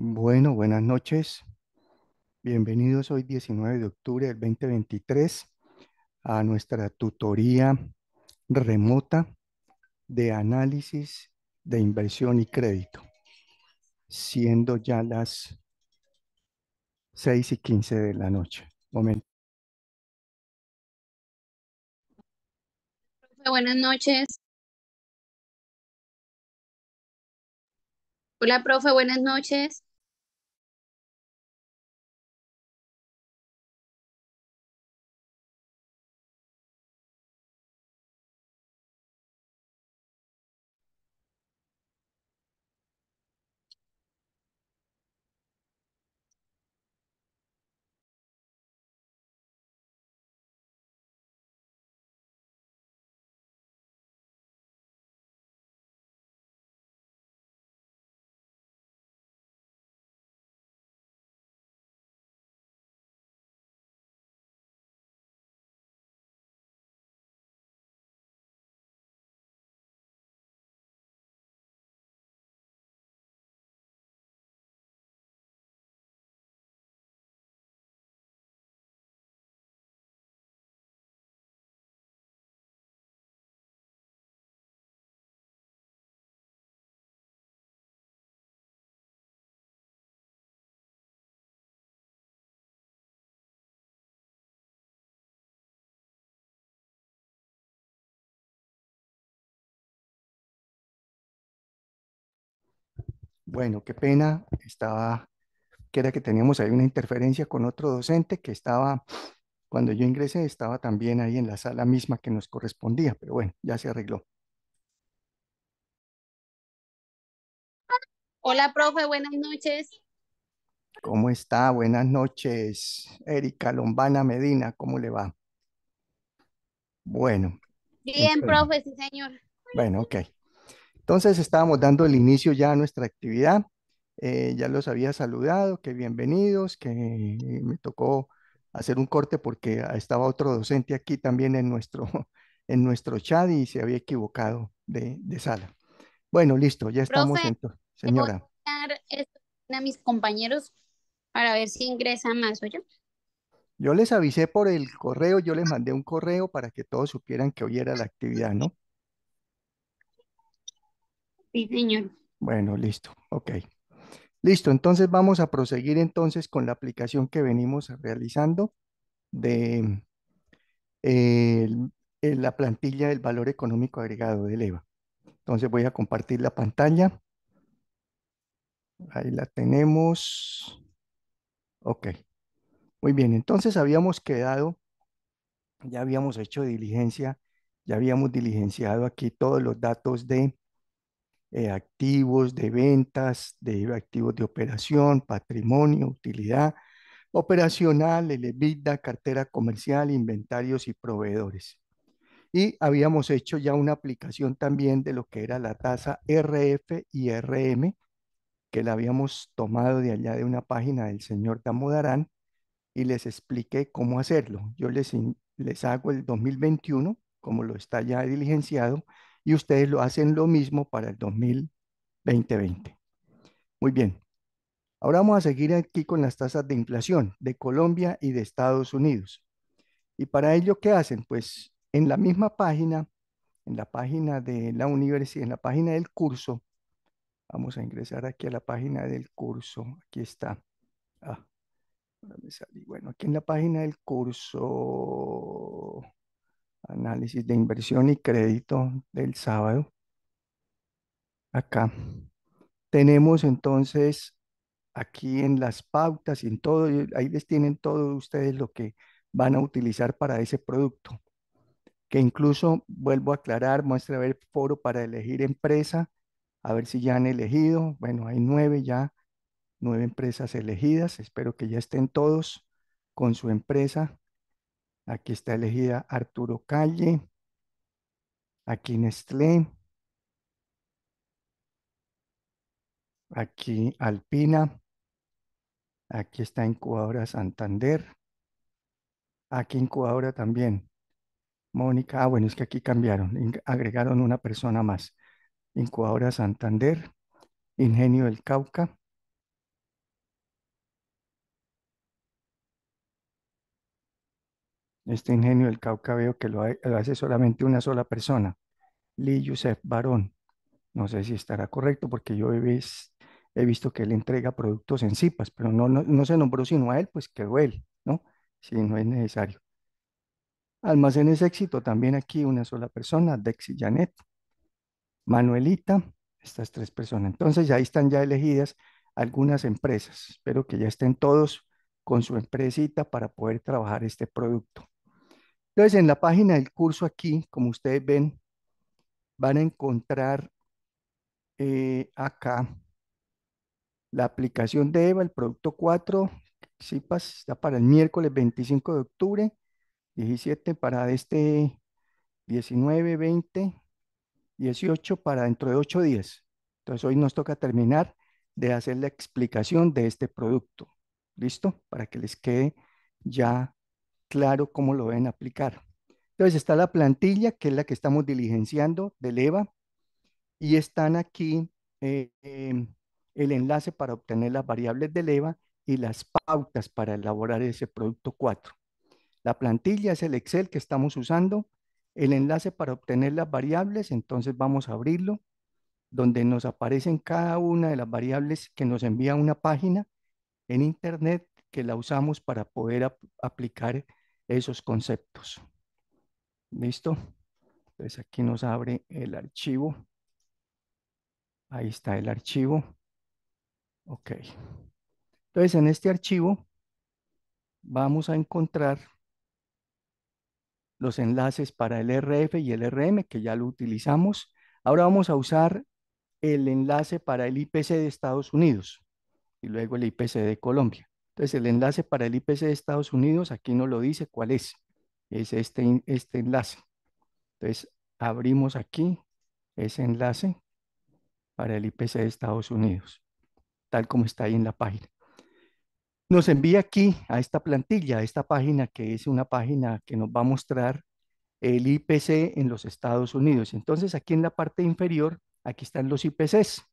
Bueno, buenas noches. Bienvenidos hoy 19 de octubre del 2023 a nuestra tutoría remota de análisis de inversión y crédito, siendo ya las 6 y 15 de la noche. Momento. Buenas noches. Hola, profe, buenas noches. Bueno, qué pena, estaba, que era que teníamos ahí una interferencia con otro docente que estaba, cuando yo ingresé, estaba también ahí en la sala misma que nos correspondía, pero bueno, ya se arregló. Hola, profe, buenas noches. ¿Cómo está? Buenas noches, Erika Lombana Medina, ¿cómo le va? Bueno. Bien, profe, sí, señor. Bueno, ok. Entonces estábamos dando el inicio ya a nuestra actividad. Eh, ya los había saludado, que bienvenidos, que eh, me tocó hacer un corte porque estaba otro docente aquí también en nuestro, en nuestro chat y se había equivocado de, sala. Bueno, listo, ya estamos. Profe, en señora. Esto a mis compañeros para ver si ingresa más, yo Yo les avisé por el correo, yo les mandé un correo para que todos supieran que hoy la actividad, ¿no? Sí, señor. Bueno, listo. Ok. Listo, entonces vamos a proseguir entonces con la aplicación que venimos realizando de eh, la plantilla del valor económico agregado del EVA. Entonces voy a compartir la pantalla. Ahí la tenemos. Ok. Muy bien, entonces habíamos quedado, ya habíamos hecho diligencia, ya habíamos diligenciado aquí todos los datos de eh, activos de ventas, de activos de operación, patrimonio, utilidad operacional, el EBITDA, cartera comercial, inventarios y proveedores. Y habíamos hecho ya una aplicación también de lo que era la tasa RF y RM, que la habíamos tomado de allá de una página del señor Damodarán y les expliqué cómo hacerlo. Yo les, les hago el 2021, como lo está ya diligenciado, y ustedes lo hacen lo mismo para el 2020. Muy bien. Ahora vamos a seguir aquí con las tasas de inflación de Colombia y de Estados Unidos. ¿Y para ello qué hacen? Pues en la misma página, en la página de la universidad, en la página del curso, vamos a ingresar aquí a la página del curso, aquí está. Ah, me Bueno, aquí en la página del curso, análisis de inversión y crédito del sábado. Acá tenemos entonces aquí en las pautas y en todo, ahí les tienen todos ustedes lo que van a utilizar para ese producto. Que incluso, vuelvo a aclarar, muestra a ver foro para elegir empresa, a ver si ya han elegido. Bueno, hay nueve ya, nueve empresas elegidas. Espero que ya estén todos con su empresa. Aquí está elegida Arturo Calle. Aquí Nestlé. Aquí Alpina. Aquí está Incubadora Santander. Aquí Incubadora también. Mónica, ah, bueno, es que aquí cambiaron, agregaron una persona más. Incubadora Santander, Ingenio del Cauca, Este ingenio del Cauca veo que lo, hace solamente una sola persona, Lee Joseph Barón. No sé si estará correcto porque yo he, visto que él entrega productos en CIPAS, pero no, se nombró sino a él, pues quedó él, ¿no? Si no es necesario. Almacenes Éxito, también aquí una sola persona, Dexy Janet, Manuelita, estas tres personas. Entonces ahí están ya elegidas algunas empresas. Espero que ya estén todos con su empresita para poder trabajar este producto. Entonces, en la página del curso aquí, como ustedes ven, van a encontrar eh, acá la aplicación de EVA, el producto 4, CIPAS está para el miércoles 25 de octubre, 17 para este 19, 20, 18 para dentro de 8 días. Entonces hoy nos toca terminar de hacer la explicación de este producto. ¿Listo? Para que les quede ya claro cómo lo deben aplicar. Entonces está la plantilla, que es la que estamos diligenciando del EVA, y están aquí eh, em, el enlace para obtener las variables del EVA y las pautas para elaborar ese producto 4. La plantilla es el Excel que estamos usando, el enlace para obtener las variables, entonces vamos a abrirlo, donde nos aparecen cada una de las variables que nos envía una página en Internet que la usamos para poder aplicar esos conceptos. ¿Listo? Entonces aquí nos abre el archivo. Ahí está el archivo. Ok. Entonces en este archivo vamos a encontrar los enlaces para el RF y el RM que ya lo utilizamos. Ahora vamos a usar el enlace para el IPC de Estados Unidos y luego el IPC de Colombia. Entonces, el enlace para el IPC de Estados Unidos, aquí nos lo dice cuál es. Es este, este enlace. Entonces, abrimos aquí ese enlace para el IPC de Estados Unidos, tal como está ahí en la página. Nos envía aquí a esta plantilla, a esta página que es una página que nos va a mostrar el IPC en los Estados Unidos. Entonces, aquí en la parte inferior, aquí están los IPCs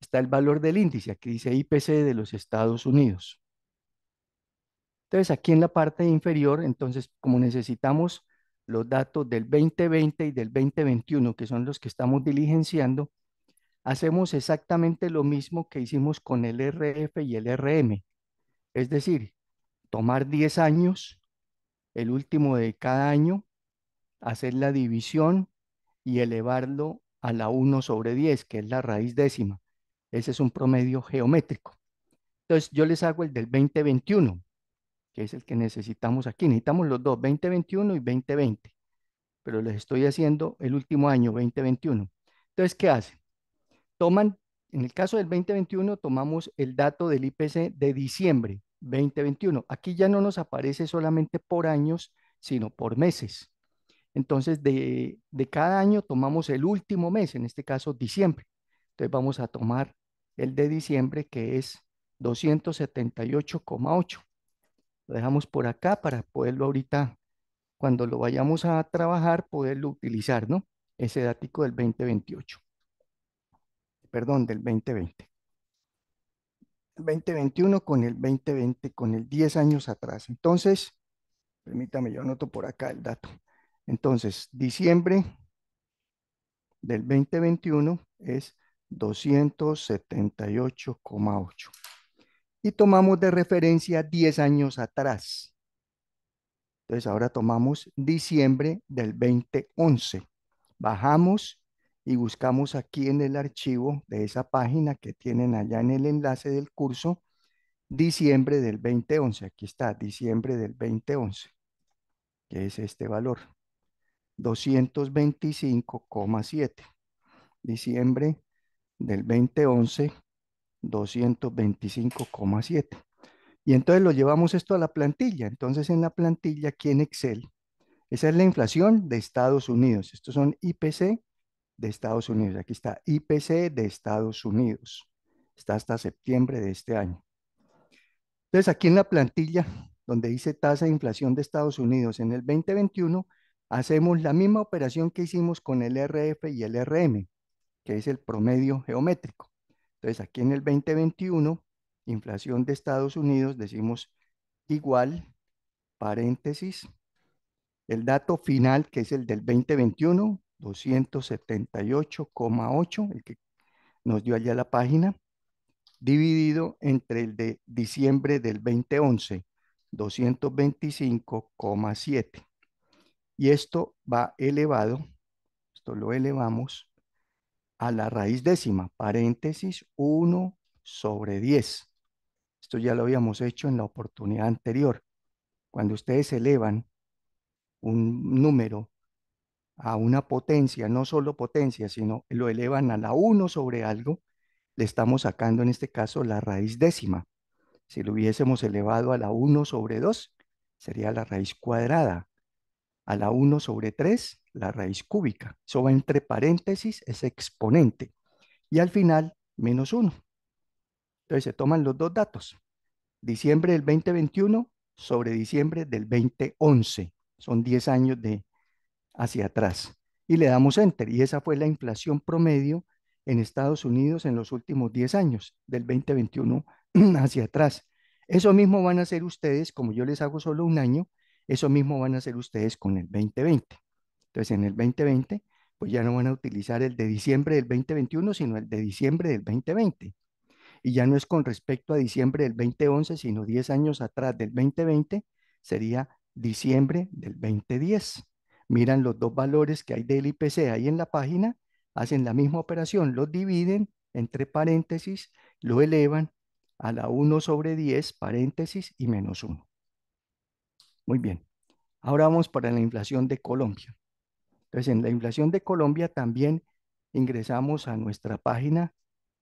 está el valor del índice, aquí dice IPC de los Estados Unidos. Entonces aquí en la parte inferior, entonces como necesitamos los datos del 2020 y del 2021, que son los que estamos diligenciando, hacemos exactamente lo mismo que hicimos con el RF y el RM. Es decir, tomar 10 años, el último de cada año, hacer la división y elevarlo a la 1 sobre 10, que es la raíz décima. Ese es un promedio geométrico. Entonces, yo les hago el del 2021, que es el que necesitamos aquí. Necesitamos los dos, 2021 y 2020. Pero les estoy haciendo el último año, 2021. Entonces, ¿qué hacen? Toman, en el caso del 2021, tomamos el dato del IPC de diciembre 2021. Aquí ya no nos aparece solamente por años, sino por meses. Entonces, de, de, cada año tomamos el último mes, en este caso diciembre. Entonces, vamos a tomar el de diciembre que es 278,8. Lo dejamos por acá para poderlo ahorita, cuando lo vayamos a trabajar, poderlo utilizar, ¿no? Ese dático del 2028. Perdón, del 2020. 2021 con el 2020, con el 10 años atrás. Entonces, permítame, yo anoto por acá el dato. Entonces, diciembre del 2021 es 278,8. Y tomamos de referencia 10 años atrás. Entonces ahora tomamos diciembre del 2011. Bajamos y buscamos aquí en el archivo de esa página que tienen allá en el enlace del curso, diciembre del 2011. Aquí está, diciembre del 2011, que es este valor, 225,7. Diciembre del 2011, 225,7. Y entonces lo llevamos esto a la plantilla. Entonces en la plantilla aquí en Excel, esa es la inflación de Estados Unidos. Estos son IPC de Estados Unidos. Aquí está IPC de Estados Unidos. Está hasta septiembre de este año. Entonces aquí en la plantilla donde dice tasa de inflación de Estados Unidos en el 2021, hacemos la misma operación que hicimos con el RF y el RM que es el promedio geométrico. Entonces, aquí en el 2021, inflación de Estados Unidos, decimos igual, paréntesis, el dato final, que es el del 2021, 278,8, el que nos dio allá la página, dividido entre el de diciembre del 2011, 225,7. Y esto va elevado, esto lo elevamos a la raíz décima, paréntesis 1 sobre 10. Esto ya lo habíamos hecho en la oportunidad anterior. Cuando ustedes elevan un número a una potencia, no solo potencia, sino lo elevan a la 1 sobre algo, le estamos sacando en este caso la raíz décima. Si lo hubiésemos elevado a la 1 sobre 2, sería la raíz cuadrada a la 1 sobre 3, la raíz cúbica. Eso va entre paréntesis, es exponente. Y al final, menos 1. Entonces se toman los dos datos. Diciembre del 2021 sobre diciembre del 2011. Son 10 años de hacia atrás. Y le damos enter. Y esa fue la inflación promedio en Estados Unidos en los últimos 10 años, del 2021 hacia atrás. Eso mismo van a hacer ustedes, como yo les hago solo un año, eso mismo van a hacer ustedes con el 2020. Entonces, en el 2020, pues ya no van a utilizar el de diciembre del 2021, sino el de diciembre del 2020. Y ya no es con respecto a diciembre del 2011, sino 10 años atrás del 2020, sería diciembre del 2010. Miran los dos valores que hay del IPC ahí en la página, hacen la misma operación, los dividen entre paréntesis, lo elevan a la 1 sobre 10, paréntesis y menos 1. Muy bien. Ahora vamos para la inflación de Colombia. Entonces, en la inflación de Colombia también ingresamos a nuestra página,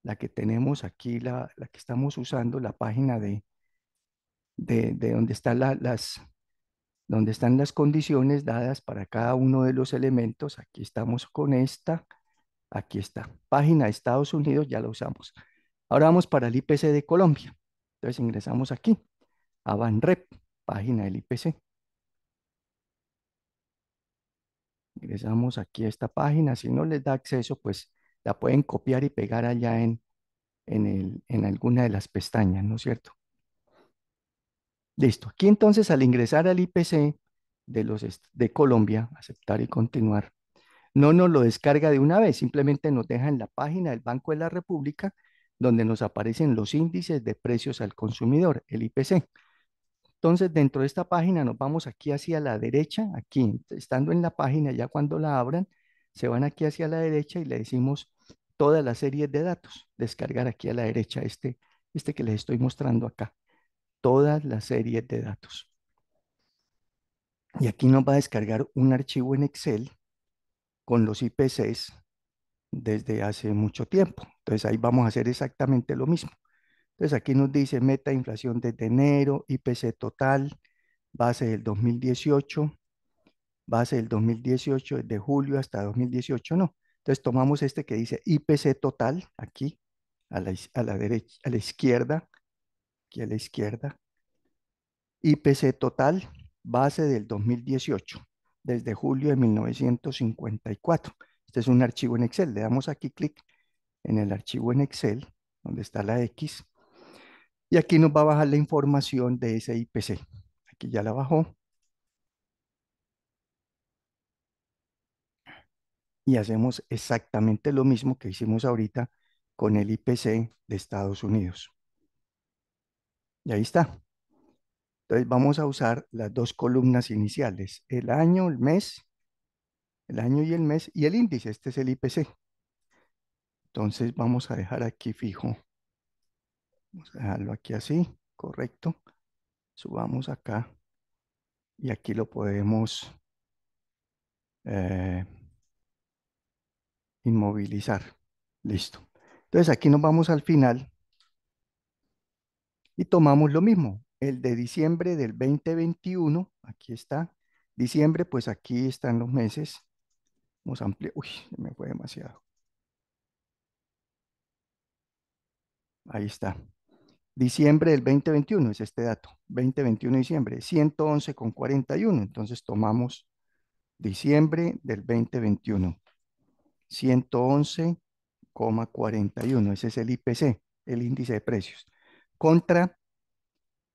la que tenemos aquí, la, que estamos usando, la página de, de, de donde, las, donde están las condiciones dadas para cada uno de los elementos. Aquí estamos con esta, aquí está. Página de Estados Unidos, ya la usamos. Ahora vamos para el IPC de Colombia. Entonces ingresamos aquí, a Banrep página del IPC. Ingresamos aquí a esta página. Si no les da acceso, pues la pueden copiar y pegar allá en, en, el, en alguna de las pestañas, ¿no es cierto? Listo. Aquí entonces al ingresar al IPC de, los de Colombia, aceptar y continuar, no nos lo descarga de una vez, simplemente nos deja en la página del Banco de la República donde nos aparecen los índices de precios al consumidor, el IPC. Entonces, dentro de esta página nos vamos aquí hacia la derecha, aquí, estando en la página, ya cuando la abran, se van aquí hacia la derecha y le decimos todas las series de datos. Descargar aquí a la derecha este, este que les estoy mostrando acá. Todas las series de datos. Y aquí nos va a descargar un archivo en Excel con los IPCs desde hace mucho tiempo. Entonces ahí vamos a hacer exactamente lo mismo. Entonces aquí nos dice meta inflación desde enero, IPC total, base del 2018, base del 2018, desde julio hasta 2018, no. Entonces tomamos este que dice IPC total, aquí, a la, derecha, a la izquierda, aquí a la izquierda, IPC total, base del 2018, desde julio de 1954. Este es un archivo en Excel, le damos aquí clic en el archivo en Excel, donde está la X, y aquí nos va a bajar la información de ese IPC. Aquí ya la bajó. Y hacemos exactamente lo mismo que hicimos ahorita con el IPC de Estados Unidos. Y ahí está. Entonces vamos a usar las dos columnas iniciales, el año, el mes, el año y el mes, y el índice, este es el IPC. Entonces vamos a dejar aquí fijo Vamos a dejarlo aquí así, correcto. Subamos acá y aquí lo podemos eh, inmovilizar. Listo. Entonces aquí nos vamos al final y tomamos lo mismo, el de diciembre del 2021, aquí está. Diciembre, pues aquí están los meses. Vamos a ampliar. Uy, me fue demasiado. Ahí está diciembre del 2021, es este dato, 2021 diciembre, 111,41. Entonces tomamos diciembre del 2021, 111,41. Ese es el IPC, el índice de precios, contra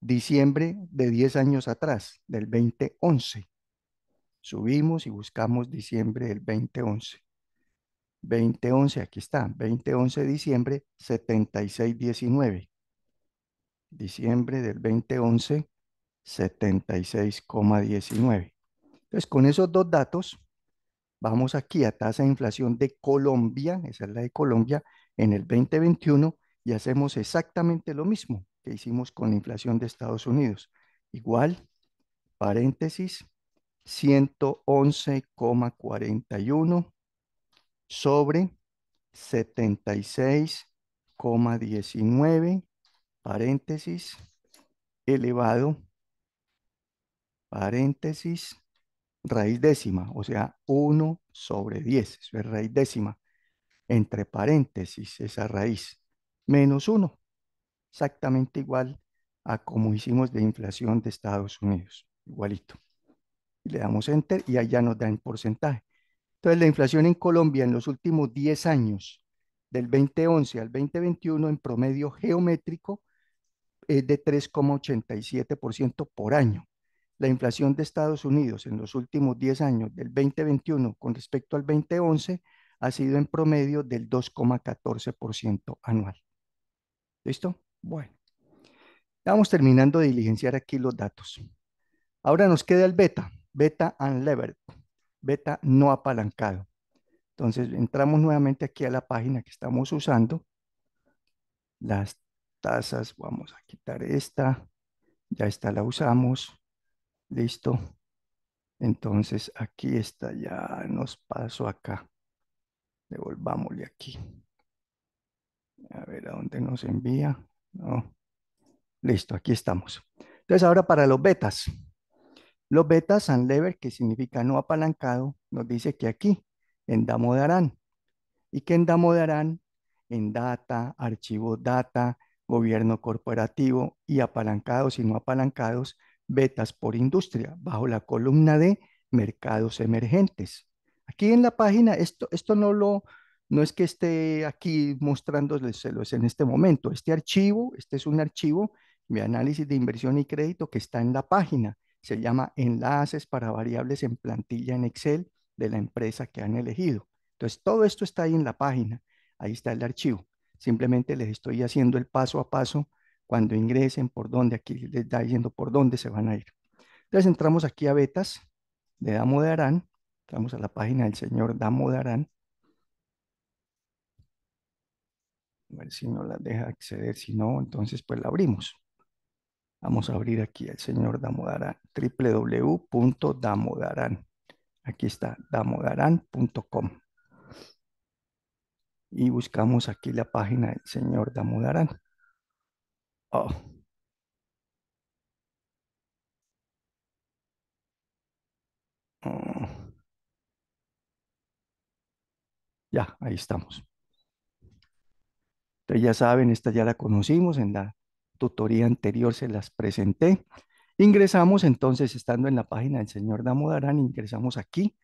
diciembre de 10 años atrás, del 2011. Subimos y buscamos diciembre del 2011. 2011, aquí está, 2011 diciembre, 76,19 diciembre del 2011, 76,19. Entonces, con esos dos datos, vamos aquí a tasa de inflación de Colombia, esa es la de Colombia, en el 2021 y hacemos exactamente lo mismo que hicimos con la inflación de Estados Unidos. Igual, paréntesis, 111,41 sobre 76,19 paréntesis, elevado, paréntesis, raíz décima, o sea, 1 sobre 10, eso es raíz décima, entre paréntesis, esa raíz, menos 1, exactamente igual a como hicimos de inflación de Estados Unidos, igualito. le damos Enter y allá nos da en porcentaje. Entonces, la inflación en Colombia en los últimos 10 años, del 2011 al 2021, en promedio geométrico, es de 3,87% por año. La inflación de Estados Unidos en los últimos 10 años, del 2021 con respecto al 2011, ha sido en promedio del 2,14% anual. ¿Listo? Bueno, estamos terminando de diligenciar aquí los datos. Ahora nos queda el beta, beta unlevered, beta no apalancado. Entonces entramos nuevamente aquí a la página que estamos usando, las tazas, vamos a quitar esta, ya está la usamos, listo. Entonces aquí está, ya nos pasó acá, devolvámosle aquí. A ver a dónde nos envía, no. Listo, aquí estamos. Entonces ahora para los betas. Los betas Lever, que significa no apalancado, nos dice que aquí, en Damo ¿Y que en Damo En data, archivo data, gobierno corporativo y apalancados y no apalancados, betas por industria, bajo la columna de mercados emergentes. Aquí en la página, esto, esto no lo, no es que esté aquí mostrándoles en este momento. Este archivo, este es un archivo de análisis de inversión y crédito que está en la página. Se llama enlaces para variables en plantilla en Excel de la empresa que han elegido. Entonces, todo esto está ahí en la página. Ahí está el archivo. Simplemente les estoy haciendo el paso a paso cuando ingresen, por donde aquí les está diciendo por dónde se van a ir. Entonces entramos aquí a betas de Damo de Arán, entramos a la página del señor Damo de Arán. A ver si no la deja acceder, si no, entonces pues la abrimos. Vamos a abrir aquí el señor Damodarán, www.damodarán. Aquí está, damodarán.com y buscamos aquí la página del señor Damodaran oh. Oh. Ya, ahí estamos. Entonces ya saben, esta ya la conocimos, en la tutoría anterior se las presenté. Ingresamos entonces, estando en la página del señor Damodaran ingresamos aquí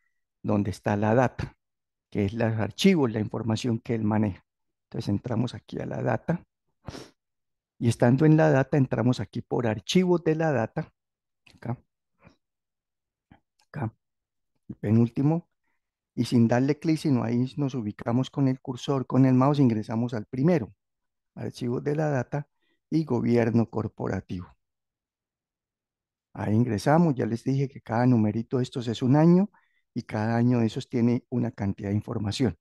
donde está la data que es los archivos, la información que él maneja. Entonces entramos aquí a la data y estando en la data entramos aquí por archivos de la data, acá, acá, el penúltimo, y sin darle clic, sino ahí nos ubicamos con el cursor, con el mouse, ingresamos al primero, archivos de la data y gobierno corporativo. Ahí ingresamos, ya les dije que cada numerito de estos es un año y cada año de esos tiene una cantidad de información.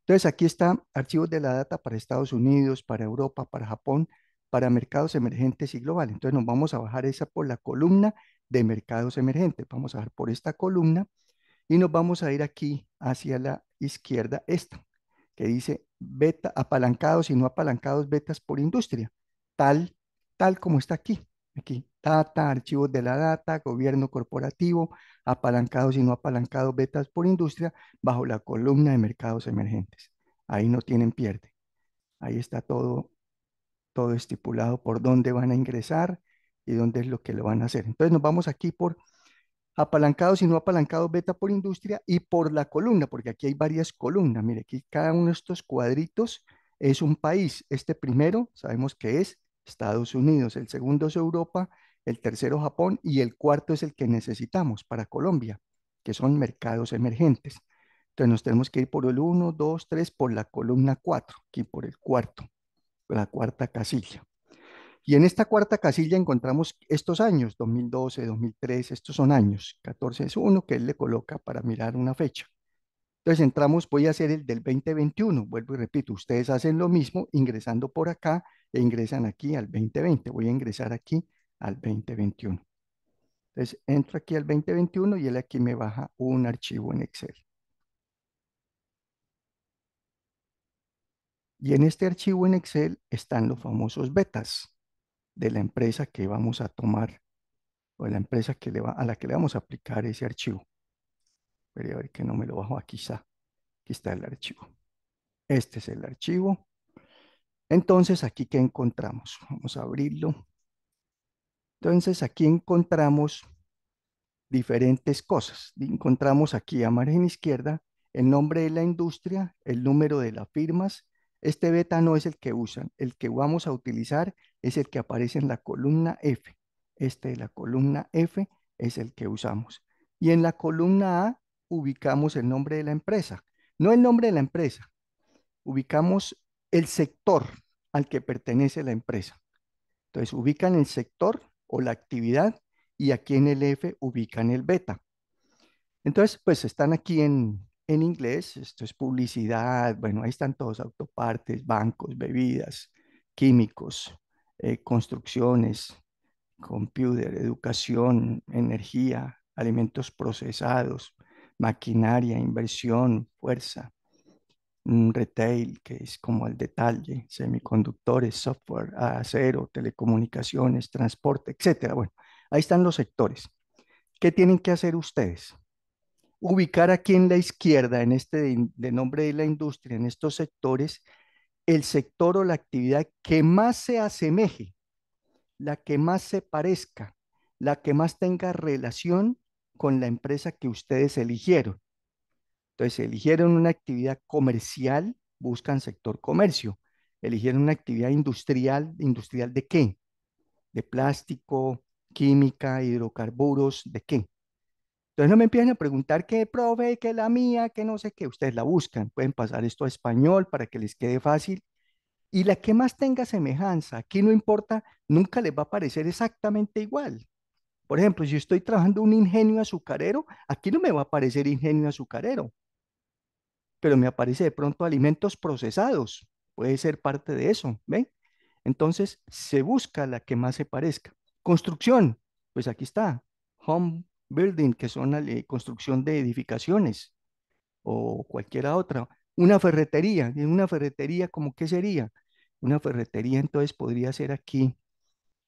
Entonces aquí está archivos de la data para Estados Unidos, para Europa, para Japón, para mercados emergentes y globales. Entonces nos vamos a bajar esa por la columna de mercados emergentes. Vamos a bajar por esta columna y nos vamos a ir aquí hacia la izquierda, esta, que dice beta, apalancados y no apalancados betas por industria, tal, tal como está aquí. Aquí, data, archivos de la data, gobierno corporativo, apalancados y no apalancados, betas por industria, bajo la columna de mercados emergentes. Ahí no tienen pierde. Ahí está todo, todo estipulado por dónde van a ingresar y dónde es lo que lo van a hacer. Entonces nos vamos aquí por apalancados y no apalancados, beta por industria y por la columna, porque aquí hay varias columnas. Mire, aquí cada uno de estos cuadritos es un país. Este primero sabemos que es Estados Unidos, el segundo es Europa, el tercero Japón y el cuarto es el que necesitamos para Colombia, que son mercados emergentes. Entonces nos tenemos que ir por el 1, 2, 3, por la columna 4, aquí por el cuarto, la cuarta casilla. Y en esta cuarta casilla encontramos estos años, 2012, 2003, estos son años, 14 es uno que él le coloca para mirar una fecha. Entonces entramos, voy a hacer el del 2021. Vuelvo y repito, ustedes hacen lo mismo ingresando por acá e ingresan aquí al 2020. Voy a ingresar aquí al 2021. Entonces entro aquí al 2021 y él aquí me baja un archivo en Excel. Y en este archivo en Excel están los famosos betas de la empresa que vamos a tomar o de la empresa a la que le vamos a aplicar ese archivo que no me lo bajo aquí Aquí está el archivo. Este es el archivo. Entonces, aquí qué encontramos. Vamos a abrirlo. Entonces, aquí encontramos diferentes cosas. Encontramos aquí a margen izquierda el nombre de la industria, el número de las firmas. Este beta no es el que usan. El que vamos a utilizar es el que aparece en la columna F. Este de la columna F es el que usamos. Y en la columna A ubicamos el nombre de la empresa. No el nombre de la empresa, ubicamos el sector al que pertenece la empresa. Entonces ubican el sector o la actividad y aquí en el F ubican el beta. Entonces, pues están aquí en, inglés, esto es publicidad, bueno, ahí están todos, autopartes, bancos, bebidas, químicos, eh, construcciones, computer, educación, energía, alimentos procesados, maquinaria, inversión, fuerza, retail, que es como el detalle, semiconductores, software, acero, telecomunicaciones, transporte, etcétera. Bueno, ahí están los sectores. ¿Qué tienen que hacer ustedes? Ubicar aquí en la izquierda, en este de, de nombre de la industria, en estos sectores, el sector o la actividad que más se asemeje, la que más se parezca, la que más tenga relación con la empresa que ustedes eligieron. Entonces, eligieron una actividad comercial, buscan sector comercio. Eligieron una actividad industrial, industrial de qué? De plástico, química, hidrocarburos, ¿de qué? Entonces no me empiecen a preguntar qué profe, qué la mía, qué no sé qué. Ustedes la buscan, pueden pasar esto a español para que les quede fácil. Y la que más tenga semejanza, aquí no importa, nunca les va a parecer exactamente igual. Por ejemplo, si estoy trabajando un ingenio azucarero, aquí no me va a aparecer ingenio azucarero, pero me aparece de pronto alimentos procesados. Puede ser parte de eso, ¿ven? Entonces, se busca la que más se parezca. Construcción, pues aquí está, home building, que son la eh, construcción de edificaciones o cualquiera otra. Una ferretería, ¿Y una ferretería, como qué sería? Una ferretería entonces podría ser aquí,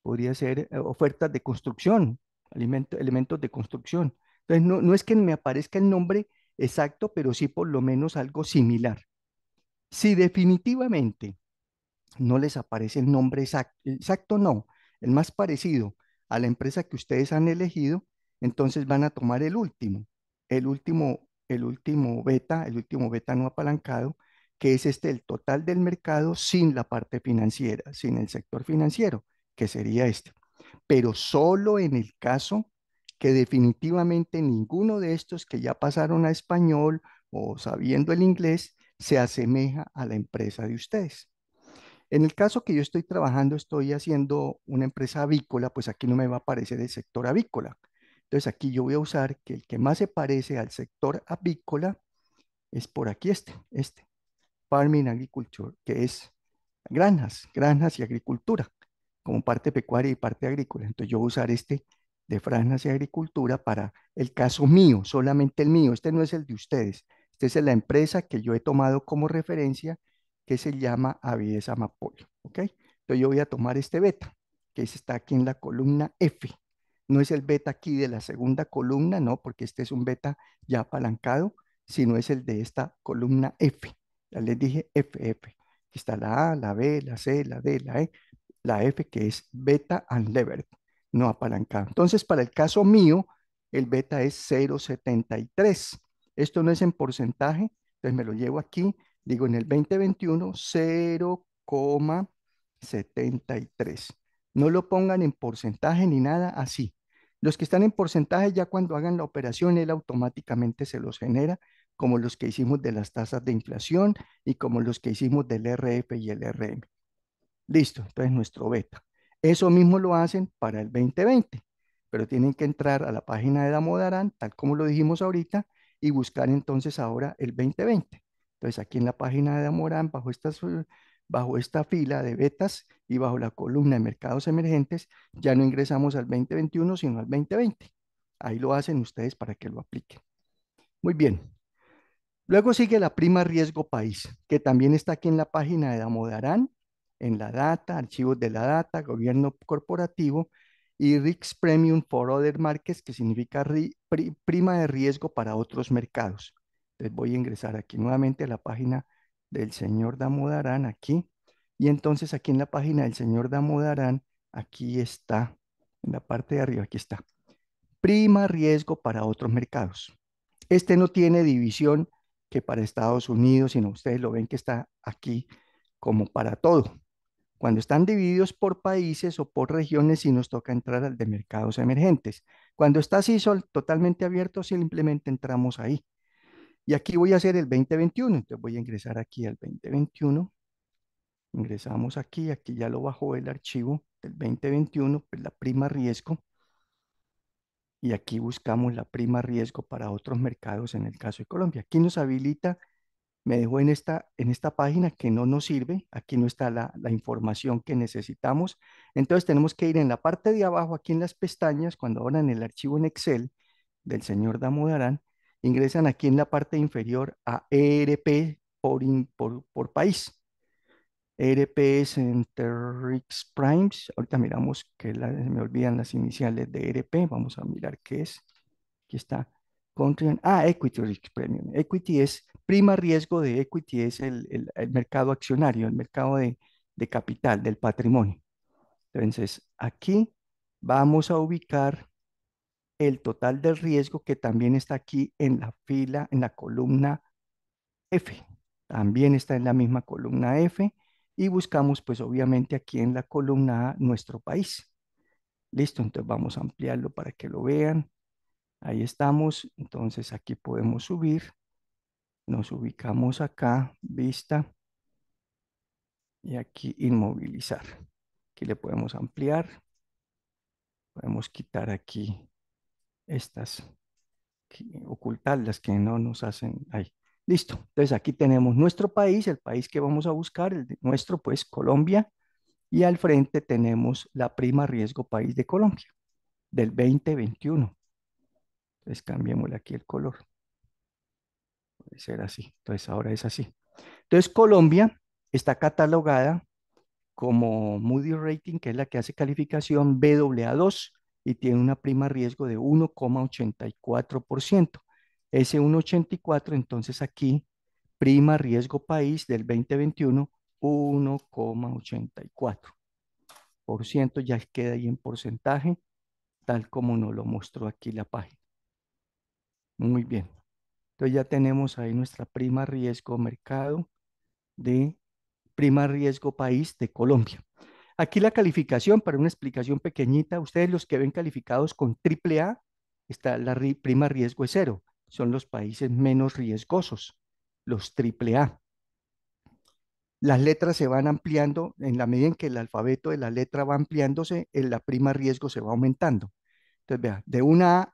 podría ser eh, ofertas de construcción, elementos de construcción. Entonces, no, es que me aparezca el nombre exacto, pero sí por lo menos algo similar. Si definitivamente no les aparece el nombre exacto, exacto no, el más parecido a la empresa que ustedes han elegido, entonces van a tomar el último, el último, el último beta, el último beta no apalancado, que es este, el total del mercado sin la parte financiera, sin el sector financiero, que sería este pero solo en el caso que definitivamente ninguno de estos que ya pasaron a español o sabiendo el inglés se asemeja a la empresa de ustedes. En el caso que yo estoy trabajando, estoy haciendo una empresa avícola, pues aquí no me va a aparecer el sector avícola. Entonces aquí yo voy a usar que el que más se parece al sector avícola es por aquí este, este, Farming Agriculture, que es granjas, granjas y agricultura como parte pecuaria y parte agrícola. Entonces yo voy a usar este de franjas y agricultura para el caso mío, solamente el mío, este no es el de ustedes, este es la empresa que yo he tomado como referencia que se llama Aviesa Amapolio, ¿ok? Entonces yo voy a tomar este beta, que está aquí en la columna F, no es el beta aquí de la segunda columna, no, porque este es un beta ya apalancado, sino es el de esta columna F, ya les dije FF, aquí está la A, la B, la C, la D, la E, la F que es beta unlevered, no apalancado. Entonces, para el caso mío, el beta es 0,73. Esto no es en porcentaje, entonces me lo llevo aquí, digo en el 2021, 0,73. No lo pongan en porcentaje ni nada así. Los que están en porcentaje ya cuando hagan la operación, él automáticamente se los genera, como los que hicimos de las tasas de inflación y como los que hicimos del RF y el RM. Listo, entonces nuestro beta. Eso mismo lo hacen para el 2020, pero tienen que entrar a la página de Damodaran, tal como lo dijimos ahorita, y buscar entonces ahora el 2020. Entonces aquí en la página de Damodaran, bajo bajo esta fila de betas y bajo la columna de mercados emergentes, ya no ingresamos al 2021, sino al 2020. Ahí lo hacen ustedes para que lo apliquen. Muy bien. Luego sigue la prima riesgo país, que también está aquí en la página de Damodarán en la data, archivos de la data, gobierno corporativo y RIX Premium for Other Markets, que significa prima de riesgo para otros mercados. Entonces voy a ingresar aquí nuevamente a la página del señor Damodarán, aquí. Y entonces aquí en la página del señor Damodarán, aquí está, en la parte de arriba, aquí está. Prima riesgo para otros mercados. Este no tiene división que para Estados Unidos, sino ustedes lo ven que está aquí como para todo cuando están divididos por países o por regiones y nos toca entrar al de mercados emergentes. Cuando está sol totalmente abierto, simplemente entramos ahí. Y aquí voy a hacer el 2021, entonces voy a ingresar aquí al 2021. Ingresamos aquí, aquí ya lo bajó el archivo del 2021, pues la prima riesgo. Y aquí buscamos la prima riesgo para otros mercados en el caso de Colombia. Aquí nos habilita me dejó en esta, en esta página que no nos sirve, aquí no está la, información que necesitamos. Entonces tenemos que ir en la parte de abajo, aquí en las pestañas, cuando abran el archivo en Excel del señor Damodarán, ingresan aquí en la parte inferior a ERP por, por, país. ERP es Enterix Primes, ahorita miramos que me olvidan las iniciales de ERP, vamos a mirar qué es. Aquí está. ah, Equity Risk Premium. Equity es prima riesgo de equity es el, mercado accionario, el mercado de, de capital, del patrimonio. Entonces, aquí vamos a ubicar el total del riesgo que también está aquí en la fila, en la columna F. También está en la misma columna F y buscamos pues obviamente aquí en la columna A nuestro país. Listo, entonces vamos a ampliarlo para que lo vean. Ahí estamos, entonces aquí podemos subir nos ubicamos acá, vista. Y aquí inmovilizar. Aquí le podemos ampliar. Podemos quitar aquí estas, ocultar las que no nos hacen ahí. Listo. Entonces aquí tenemos nuestro país, el país que vamos a buscar, el nuestro pues Colombia. Y al frente tenemos la prima riesgo país de Colombia del 2021. Entonces cambiémosle aquí el color ser así. Entonces ahora es así. Entonces Colombia está catalogada como Moody Rating, que es la que hace calificación BAA2 y tiene una prima riesgo de 1,84%. Ese 1,84, entonces aquí, prima riesgo país del 2021, 1,84%. Ya queda ahí en porcentaje, tal como nos lo mostró aquí la página. Muy bien. Entonces ya tenemos ahí nuestra prima riesgo mercado de prima riesgo país de Colombia. Aquí la calificación, para una explicación pequeñita, ustedes los que ven calificados con triple A, está la prima riesgo es cero, son los países menos riesgosos, los triple A. Las letras se van ampliando, en la medida en que el alfabeto de la letra va ampliándose, en la prima riesgo se va aumentando. Entonces, vea, de una A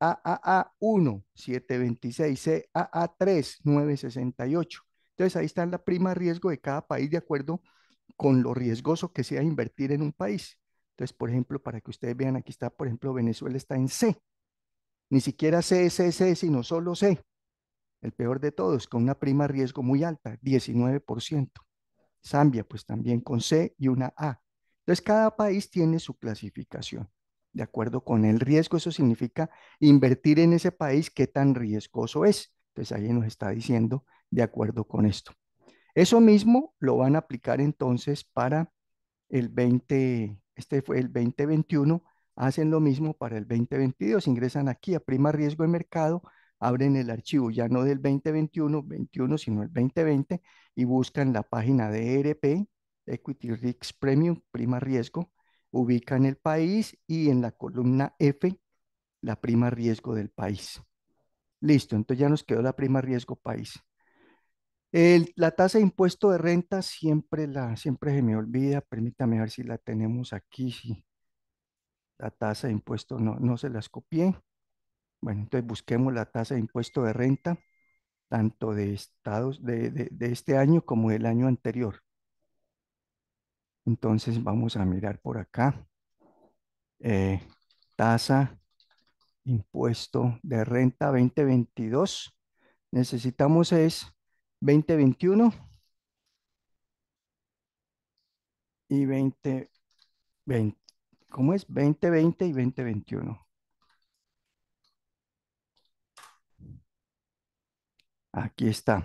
a 1 726, CAA3 968. Entonces ahí está la prima riesgo de cada país de acuerdo con lo riesgoso que sea invertir en un país. Entonces, por ejemplo, para que ustedes vean, aquí está, por ejemplo, Venezuela está en C. Ni siquiera C, sino solo C. El peor de todos, con una prima riesgo muy alta, 19%. Zambia, pues también con C y una A. Entonces, cada país tiene su clasificación de acuerdo con el riesgo. Eso significa invertir en ese país qué tan riesgoso es. Entonces ahí nos está diciendo de acuerdo con esto. Eso mismo lo van a aplicar entonces para el 20, este fue el 2021, hacen lo mismo para el 2022, ingresan aquí a prima riesgo de mercado, abren el archivo ya no del 2021, 21, sino el 2020 y buscan la página de ERP, Equity Risk Premium, prima riesgo, ubica en el país y en la columna F la prima riesgo del país. Listo, entonces ya nos quedó la prima riesgo país. la tasa de impuesto de renta siempre, la, siempre se me olvida. Permítame ver si la tenemos aquí. Si la tasa de impuesto no, no se las copié. Bueno, entonces busquemos la tasa de impuesto de renta, tanto de estados de, de este año como del año anterior. Entonces vamos a mirar por acá. Eh, tasa, impuesto de renta 2022. Necesitamos es 2021 y 20, ¿cómo es? 2020 y 2021. Aquí está.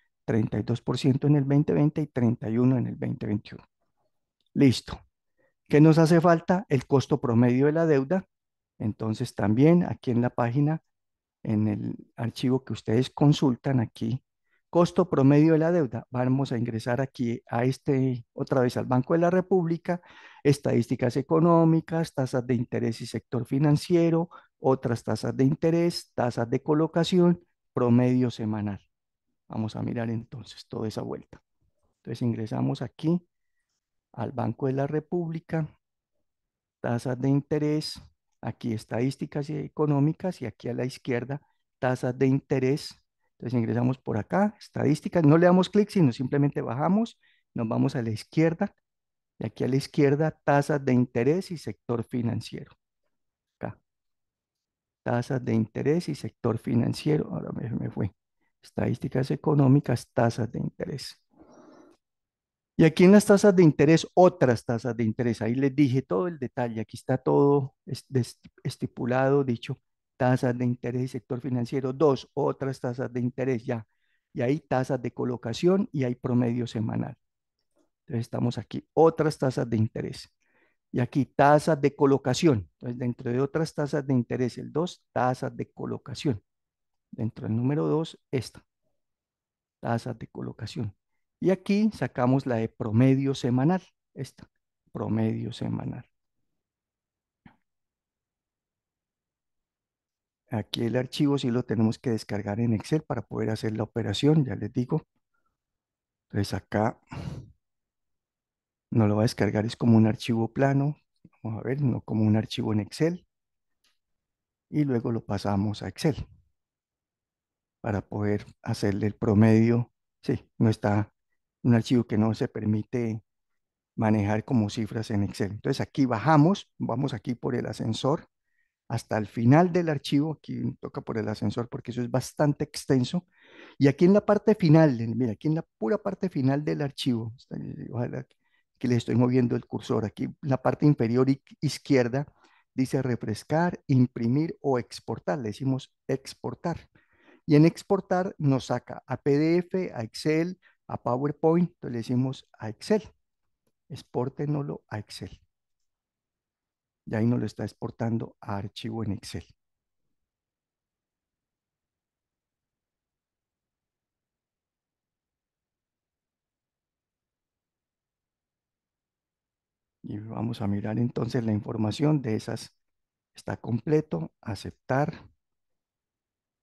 32% en el 2020 y 31% en el 2021. Listo. ¿Qué nos hace falta? El costo promedio de la deuda. Entonces también aquí en la página, en el archivo que ustedes consultan aquí, costo promedio de la deuda. Vamos a ingresar aquí a este, otra vez al Banco de la República, estadísticas económicas, tasas de interés y sector financiero, otras tasas de interés, tasas de colocación, promedio semanal. Vamos a mirar entonces toda esa vuelta. Entonces ingresamos aquí al Banco de la República, tasas de interés, aquí estadísticas y económicas y aquí a la izquierda tasas de interés. Entonces ingresamos por acá, estadísticas, no le damos clic, sino simplemente bajamos, nos vamos a la izquierda y aquí a la izquierda tasas de interés y sector financiero. Acá. Tasas de interés y sector financiero, ahora me, me fue estadísticas económicas, tasas de interés. Y aquí en las tasas de interés, otras tasas de interés, ahí les dije todo el detalle, aquí está todo estipulado, dicho, tasas de interés, sector financiero, dos, otras tasas de interés ya. Y hay tasas de colocación y hay promedio semanal. Entonces estamos aquí, otras tasas de interés. Y aquí tasas de colocación. Entonces dentro de otras tasas de interés, el dos, tasas de colocación dentro del número 2, esta, tasa de colocación. Y aquí sacamos la de promedio semanal, esta, promedio semanal. Aquí el archivo sí lo tenemos que descargar en Excel para poder hacer la operación, ya les digo. Entonces acá no lo va a descargar, es como un archivo plano, vamos a ver, no como un archivo en Excel. Y luego lo pasamos a Excel para poder hacerle el promedio. Sí, no está un archivo que no se permite manejar como cifras en Excel. Entonces aquí bajamos, vamos aquí por el ascensor hasta el final del archivo, aquí toca por el ascensor porque eso es bastante extenso, y aquí en la parte final, mira, aquí en la pura parte final del archivo, ojalá que le estoy moviendo el cursor, aquí en la parte inferior izquierda dice refrescar, imprimir o exportar, le decimos exportar. Y en exportar nos saca a PDF, a Excel, a PowerPoint. Entonces le decimos a Excel. Exportenlo a Excel. Y ahí nos lo está exportando a archivo en Excel. Y vamos a mirar entonces la información de esas. Está completo, aceptar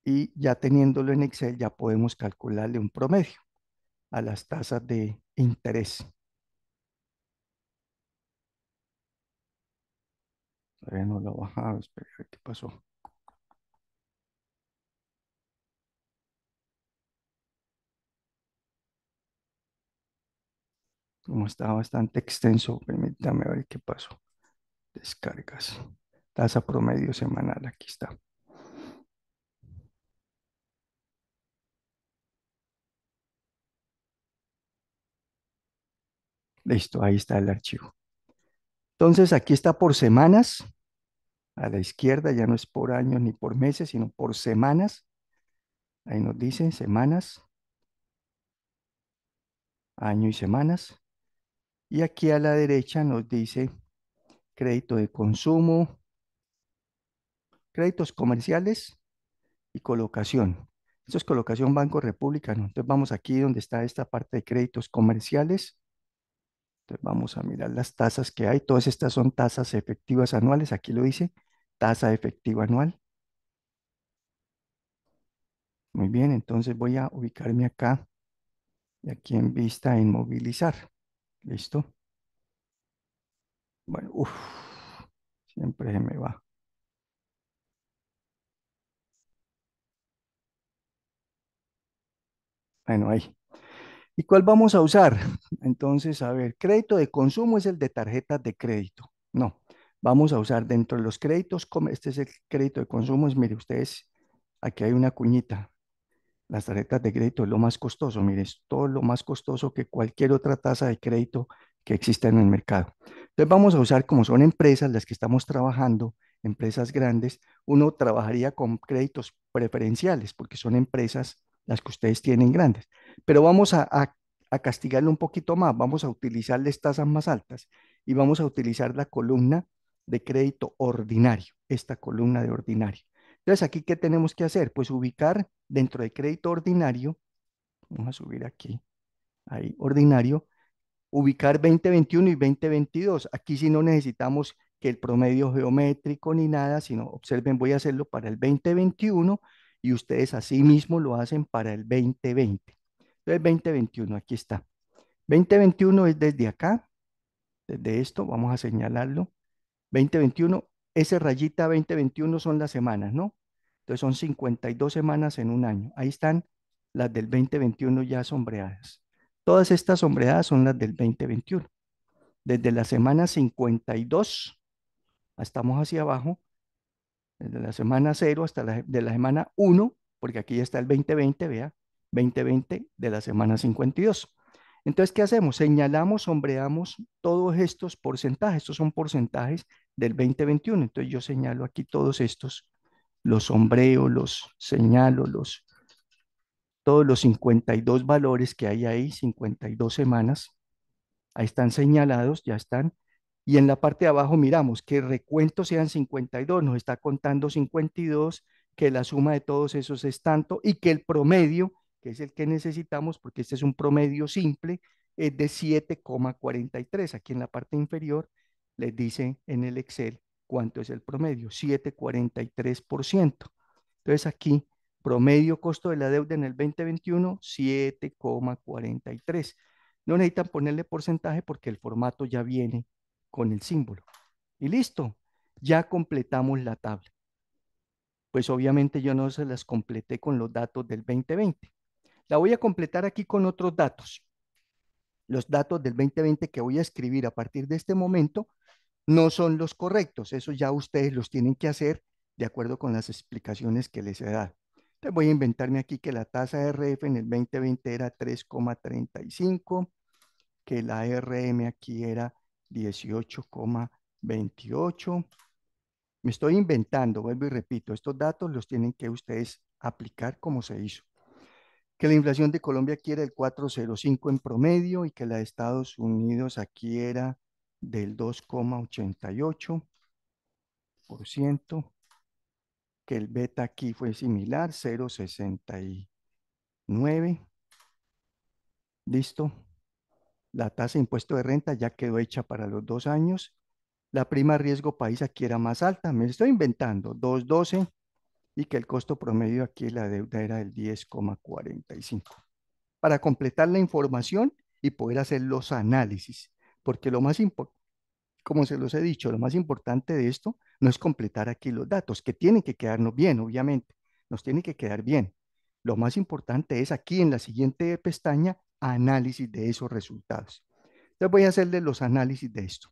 y ya teniéndolo en Excel ya podemos calcularle un promedio a las tasas de interés. Todavía no lo he bajado, espera qué pasó. Como está bastante extenso, permítame ver qué pasó. Descargas. Tasa promedio semanal, aquí está. Listo, ahí está el archivo. Entonces, aquí está por semanas. A la izquierda ya no es por años ni por meses, sino por semanas. Ahí nos dice semanas. Año y semanas. Y aquí a la derecha nos dice crédito de consumo, créditos comerciales y colocación. Esto es colocación Banco República. Entonces vamos aquí donde está esta parte de créditos comerciales entonces vamos a mirar las tasas que hay. Todas estas son tasas efectivas anuales. Aquí lo dice, tasa efectiva anual. Muy bien, entonces voy a ubicarme acá y aquí en vista en movilizar. ¿Listo? Bueno, uff, siempre se me va. Bueno, ahí. ¿Y cuál vamos a usar? Entonces, a ver, crédito de consumo es el de tarjetas de crédito. No, vamos a usar dentro de los créditos, este es el crédito de consumo, es, mire, ustedes, aquí hay una cuñita. Las tarjetas de crédito es lo más costoso, mire, es todo lo más costoso que cualquier otra tasa de crédito que exista en el mercado. Entonces vamos a usar, como son empresas las que estamos trabajando, empresas grandes, uno trabajaría con créditos preferenciales, porque son empresas las que ustedes tienen grandes. Pero vamos a, a, castigarlo un poquito más, vamos a utilizar las tasas más altas y vamos a utilizar la columna de crédito ordinario, esta columna de ordinario. Entonces, aquí, ¿qué tenemos que hacer? Pues ubicar dentro de crédito ordinario, vamos a subir aquí, ahí, ordinario, ubicar 2021 y 2022. Aquí si no necesitamos que el promedio geométrico ni nada, sino observen, voy a hacerlo para el 2021 y ustedes así mismo lo hacen para el 2020. Entonces 2021, aquí está. 2021 es desde acá, desde esto, vamos a señalarlo. 2021, ese rayita 2021 son las semanas, ¿no? Entonces son 52 semanas en un año. Ahí están las del 2021 ya sombreadas. Todas estas sombreadas son las del 2021. Desde la semana 52 estamos hacia abajo, desde la semana 0 hasta la, de la semana 1, porque aquí ya está el 2020, vea, 2020 de la semana 52. Entonces, ¿qué hacemos? Señalamos, sombreamos todos estos porcentajes. Estos son porcentajes del 2021. Entonces, yo señalo aquí todos estos, los sombreo, los señalo, los, todos los 52 valores que hay ahí, 52 semanas. Ahí están señalados, ya están y en la parte de abajo miramos que recuento sean 52, nos está contando 52, que la suma de todos esos es tanto y que el promedio, que es el que necesitamos, porque este es un promedio simple, es de 7,43. Aquí en la parte inferior les dice en el Excel cuánto es el promedio, 7,43%. Entonces aquí, promedio costo de la deuda en el 2021, 7,43. No necesitan ponerle porcentaje porque el formato ya viene con el símbolo. Y listo, ya completamos la tabla. Pues obviamente yo no se las completé con los datos del 2020. La voy a completar aquí con otros datos. Los datos del 2020 que voy a escribir a partir de este momento no son los correctos. Eso ya ustedes los tienen que hacer de acuerdo con las explicaciones que les he dado. Entonces voy a inventarme aquí que la tasa de RF en el 2020 era 3,35, que la RM aquí era 18,28. Me estoy inventando, vuelvo y repito, estos datos los tienen que ustedes aplicar como se hizo. Que la inflación de Colombia aquí era el 4,05 en promedio y que la de Estados Unidos aquí era del 2,88%, que el beta aquí fue similar, 0,69. ¿Listo? La tasa de impuesto de renta ya quedó hecha para los dos años. La prima riesgo país aquí era más alta, me estoy inventando, 2.12 y que el costo promedio aquí la deuda era del 10,45. Para completar la información y poder hacer los análisis, porque lo más importante, como se los he dicho, lo más importante de esto no es completar aquí los datos, que tienen que quedarnos bien, obviamente, nos tienen que quedar bien. Lo más importante es aquí en la siguiente pestaña análisis de esos resultados. Entonces voy a hacerle los análisis de esto.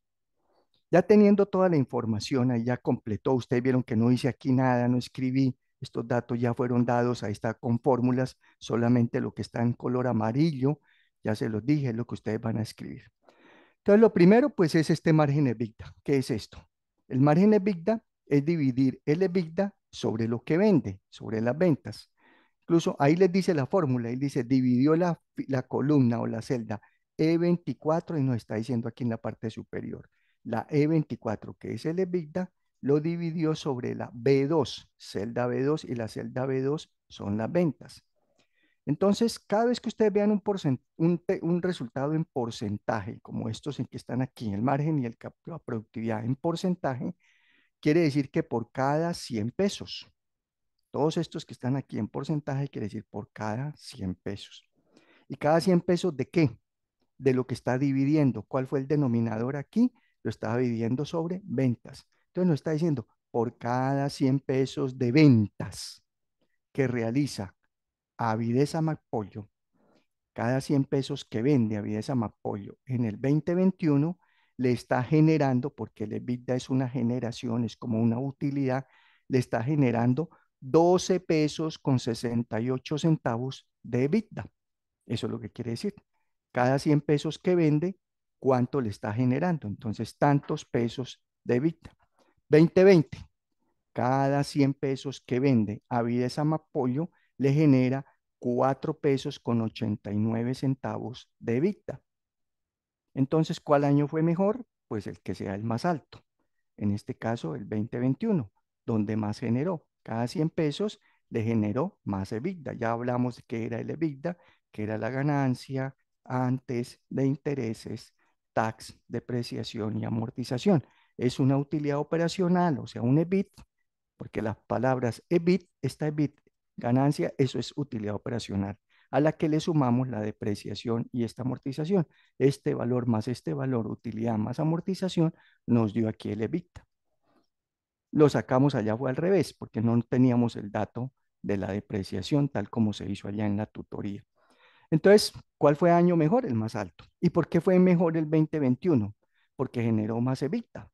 Ya teniendo toda la información, ahí ya completó, ustedes vieron que no hice aquí nada, no escribí, estos datos ya fueron dados, ahí está con fórmulas, solamente lo que está en color amarillo, ya se los dije, es lo que ustedes van a escribir. Entonces lo primero pues es este margen EBITDA, ¿qué es esto? El margen EBITDA es dividir el EBITDA sobre lo que vende, sobre las ventas. Incluso ahí les dice la fórmula, él dice, dividió la, columna o la celda E24 y nos está diciendo aquí en la parte superior, la E24, que es el EBITDA, lo dividió sobre la B2, celda B2 y la celda B2 son las ventas. Entonces, cada vez que ustedes vean un, resultado en porcentaje, como estos en que están aquí, en el margen y el la productividad en porcentaje, quiere decir que por cada 100 pesos todos estos que están aquí en porcentaje quiere decir por cada 100 pesos. ¿Y cada 100 pesos de qué? De lo que está dividiendo. ¿Cuál fue el denominador aquí? Lo está dividiendo sobre ventas. Entonces nos está diciendo por cada 100 pesos de ventas que realiza Avidez Amapollo, cada 100 pesos que vende Avidez Amapollo en el 2021 le está generando, porque el EBITDA es una generación, es como una utilidad, le está generando 12 pesos con 68 centavos de EBITDA. Eso es lo que quiere decir. Cada 100 pesos que vende, ¿cuánto le está generando? Entonces, tantos pesos de EBITDA. 2020. Cada 100 pesos que vende a Vides le genera 4 pesos con 89 centavos de EBITDA. Entonces, ¿cuál año fue mejor? Pues el que sea el más alto. En este caso, el 2021, donde más generó cada 100 pesos le generó más EBITDA. Ya hablamos de qué era el EBITDA, que era la ganancia antes de intereses, tax, depreciación y amortización. Es una utilidad operacional, o sea, un EBIT, porque las palabras EBIT, esta EBIT, ganancia, eso es utilidad operacional, a la que le sumamos la depreciación y esta amortización. Este valor más este valor, utilidad más amortización, nos dio aquí el EBITDA lo sacamos allá fue al revés, porque no teníamos el dato de la depreciación tal como se hizo allá en la tutoría. Entonces, ¿cuál fue año mejor? El más alto. ¿Y por qué fue mejor el 2021? Porque generó más EBITDA.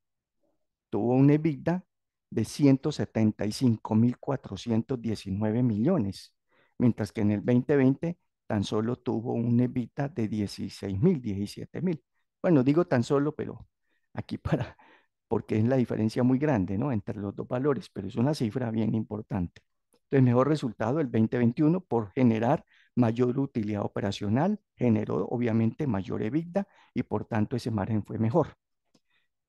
Tuvo un EBITDA de 175.419 millones, mientras que en el 2020 tan solo tuvo un EBITDA de 16.000, mil Bueno, digo tan solo, pero aquí para porque es la diferencia muy grande ¿no? entre los dos valores, pero es una cifra bien importante. Entonces, mejor resultado el 2021 por generar mayor utilidad operacional, generó obviamente mayor EBITDA y por tanto ese margen fue mejor.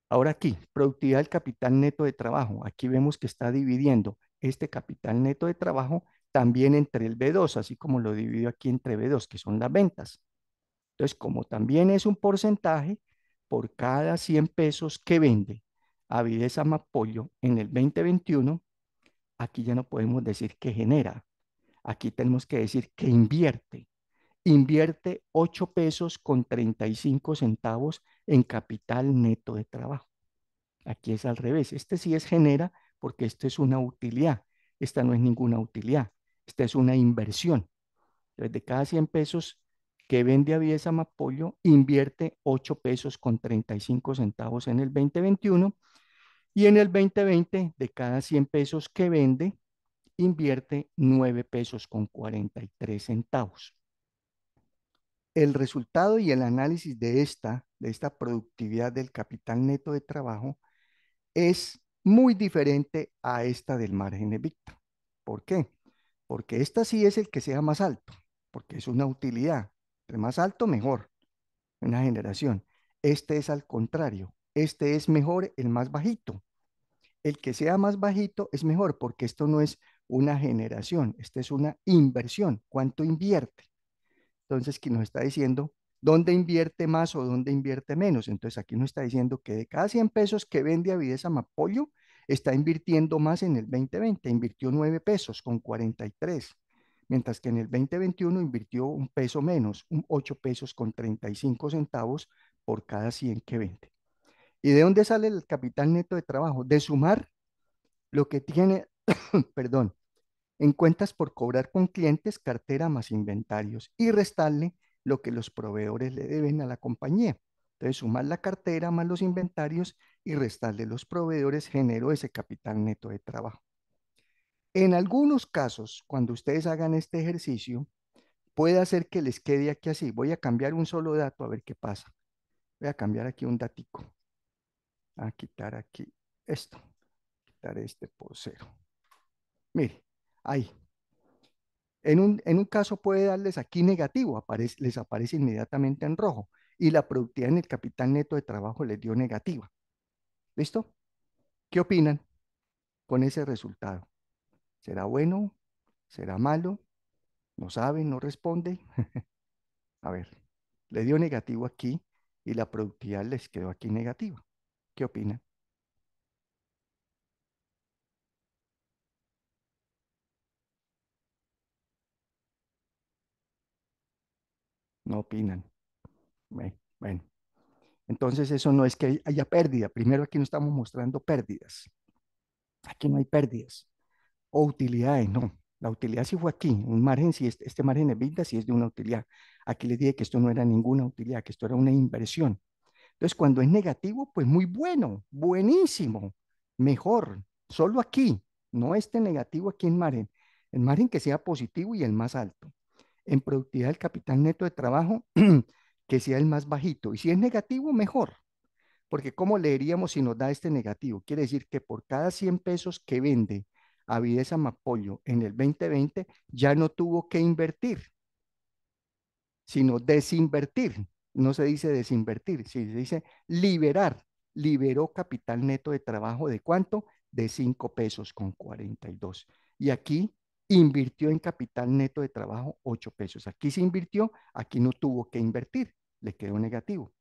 Ahora aquí, productividad del capital neto de trabajo. Aquí vemos que está dividiendo este capital neto de trabajo también entre el B2, así como lo dividió aquí entre B2, que son las ventas. Entonces, como también es un porcentaje, por cada 100 pesos que vende avideza más en el 2021, aquí ya no podemos decir que genera, aquí tenemos que decir que invierte. Invierte 8 pesos con 35 centavos en capital neto de trabajo. Aquí es al revés. Este sí es genera porque esto es una utilidad. Esta no es ninguna utilidad. Esta es una inversión. Entonces, de cada 100 pesos que vende Aviesa Mapollo, invierte 8 pesos con 35 centavos en el 2021 y en el 2020, de cada 100 pesos que vende, invierte 9 pesos con 43 centavos. El resultado y el análisis de esta, de esta productividad del capital neto de trabajo es muy diferente a esta del margen EBITDA. ¿Por qué? Porque esta sí es el que sea más alto, porque es una utilidad. Entre más alto, mejor, una generación. Este es al contrario, este es mejor el más bajito. El que sea más bajito es mejor porque esto no es una generación, esta es una inversión. ¿Cuánto invierte? Entonces, que nos está diciendo dónde invierte más o dónde invierte menos. Entonces, aquí nos está diciendo que de cada 100 pesos que vende Avidez Amapollo, está invirtiendo más en el 2020, invirtió 9 pesos con 43, mientras que en el 2021 invirtió un peso menos, 8 pesos con 35 centavos por cada 100 que vende. ¿Y de dónde sale el capital neto de trabajo? De sumar lo que tiene, perdón, en cuentas por cobrar con clientes, cartera más inventarios y restarle lo que los proveedores le deben a la compañía. Entonces, sumar la cartera más los inventarios y restarle los proveedores generó ese capital neto de trabajo. En algunos casos, cuando ustedes hagan este ejercicio, puede hacer que les quede aquí así. Voy a cambiar un solo dato a ver qué pasa. Voy a cambiar aquí un datico a quitar aquí esto, quitar este por cero. Mire, ahí. En un, en un caso puede darles aquí negativo, les aparece inmediatamente en rojo y la productividad en el capital neto de trabajo les dio negativa. ¿Listo? ¿Qué opinan con ese resultado? ¿Será bueno? ¿Será malo? ¿No saben, ¿No responde? A ver, le dio negativo aquí y la productividad les quedó aquí negativa. ¿Qué opinan? No opinan. Bueno, Entonces eso no es que haya pérdida. Primero aquí no estamos mostrando pérdidas. Aquí no hay pérdidas. O utilidades, no. La utilidad sí fue aquí, un margen, si este, este margen es venta sí es de una utilidad. Aquí les dije que esto no era ninguna utilidad, que esto era una inversión. Entonces, cuando es negativo, pues muy bueno, buenísimo, mejor, solo aquí, no este negativo aquí en margen, En margen que sea positivo y el más alto. En productividad del capital neto de trabajo, que sea el más bajito. Y si es negativo, mejor. Porque ¿cómo leeríamos si nos da este negativo? Quiere decir que por cada 100 pesos que vende Avidesa Mapollo en el 2020, ya no tuvo que invertir, sino desinvertir no se dice desinvertir, sí, se dice liberar. Liberó capital neto de trabajo de cuánto? De 5 pesos con 42. Y aquí invirtió en capital neto de trabajo 8 pesos. Aquí se invirtió, aquí no tuvo que invertir, le quedó negativo.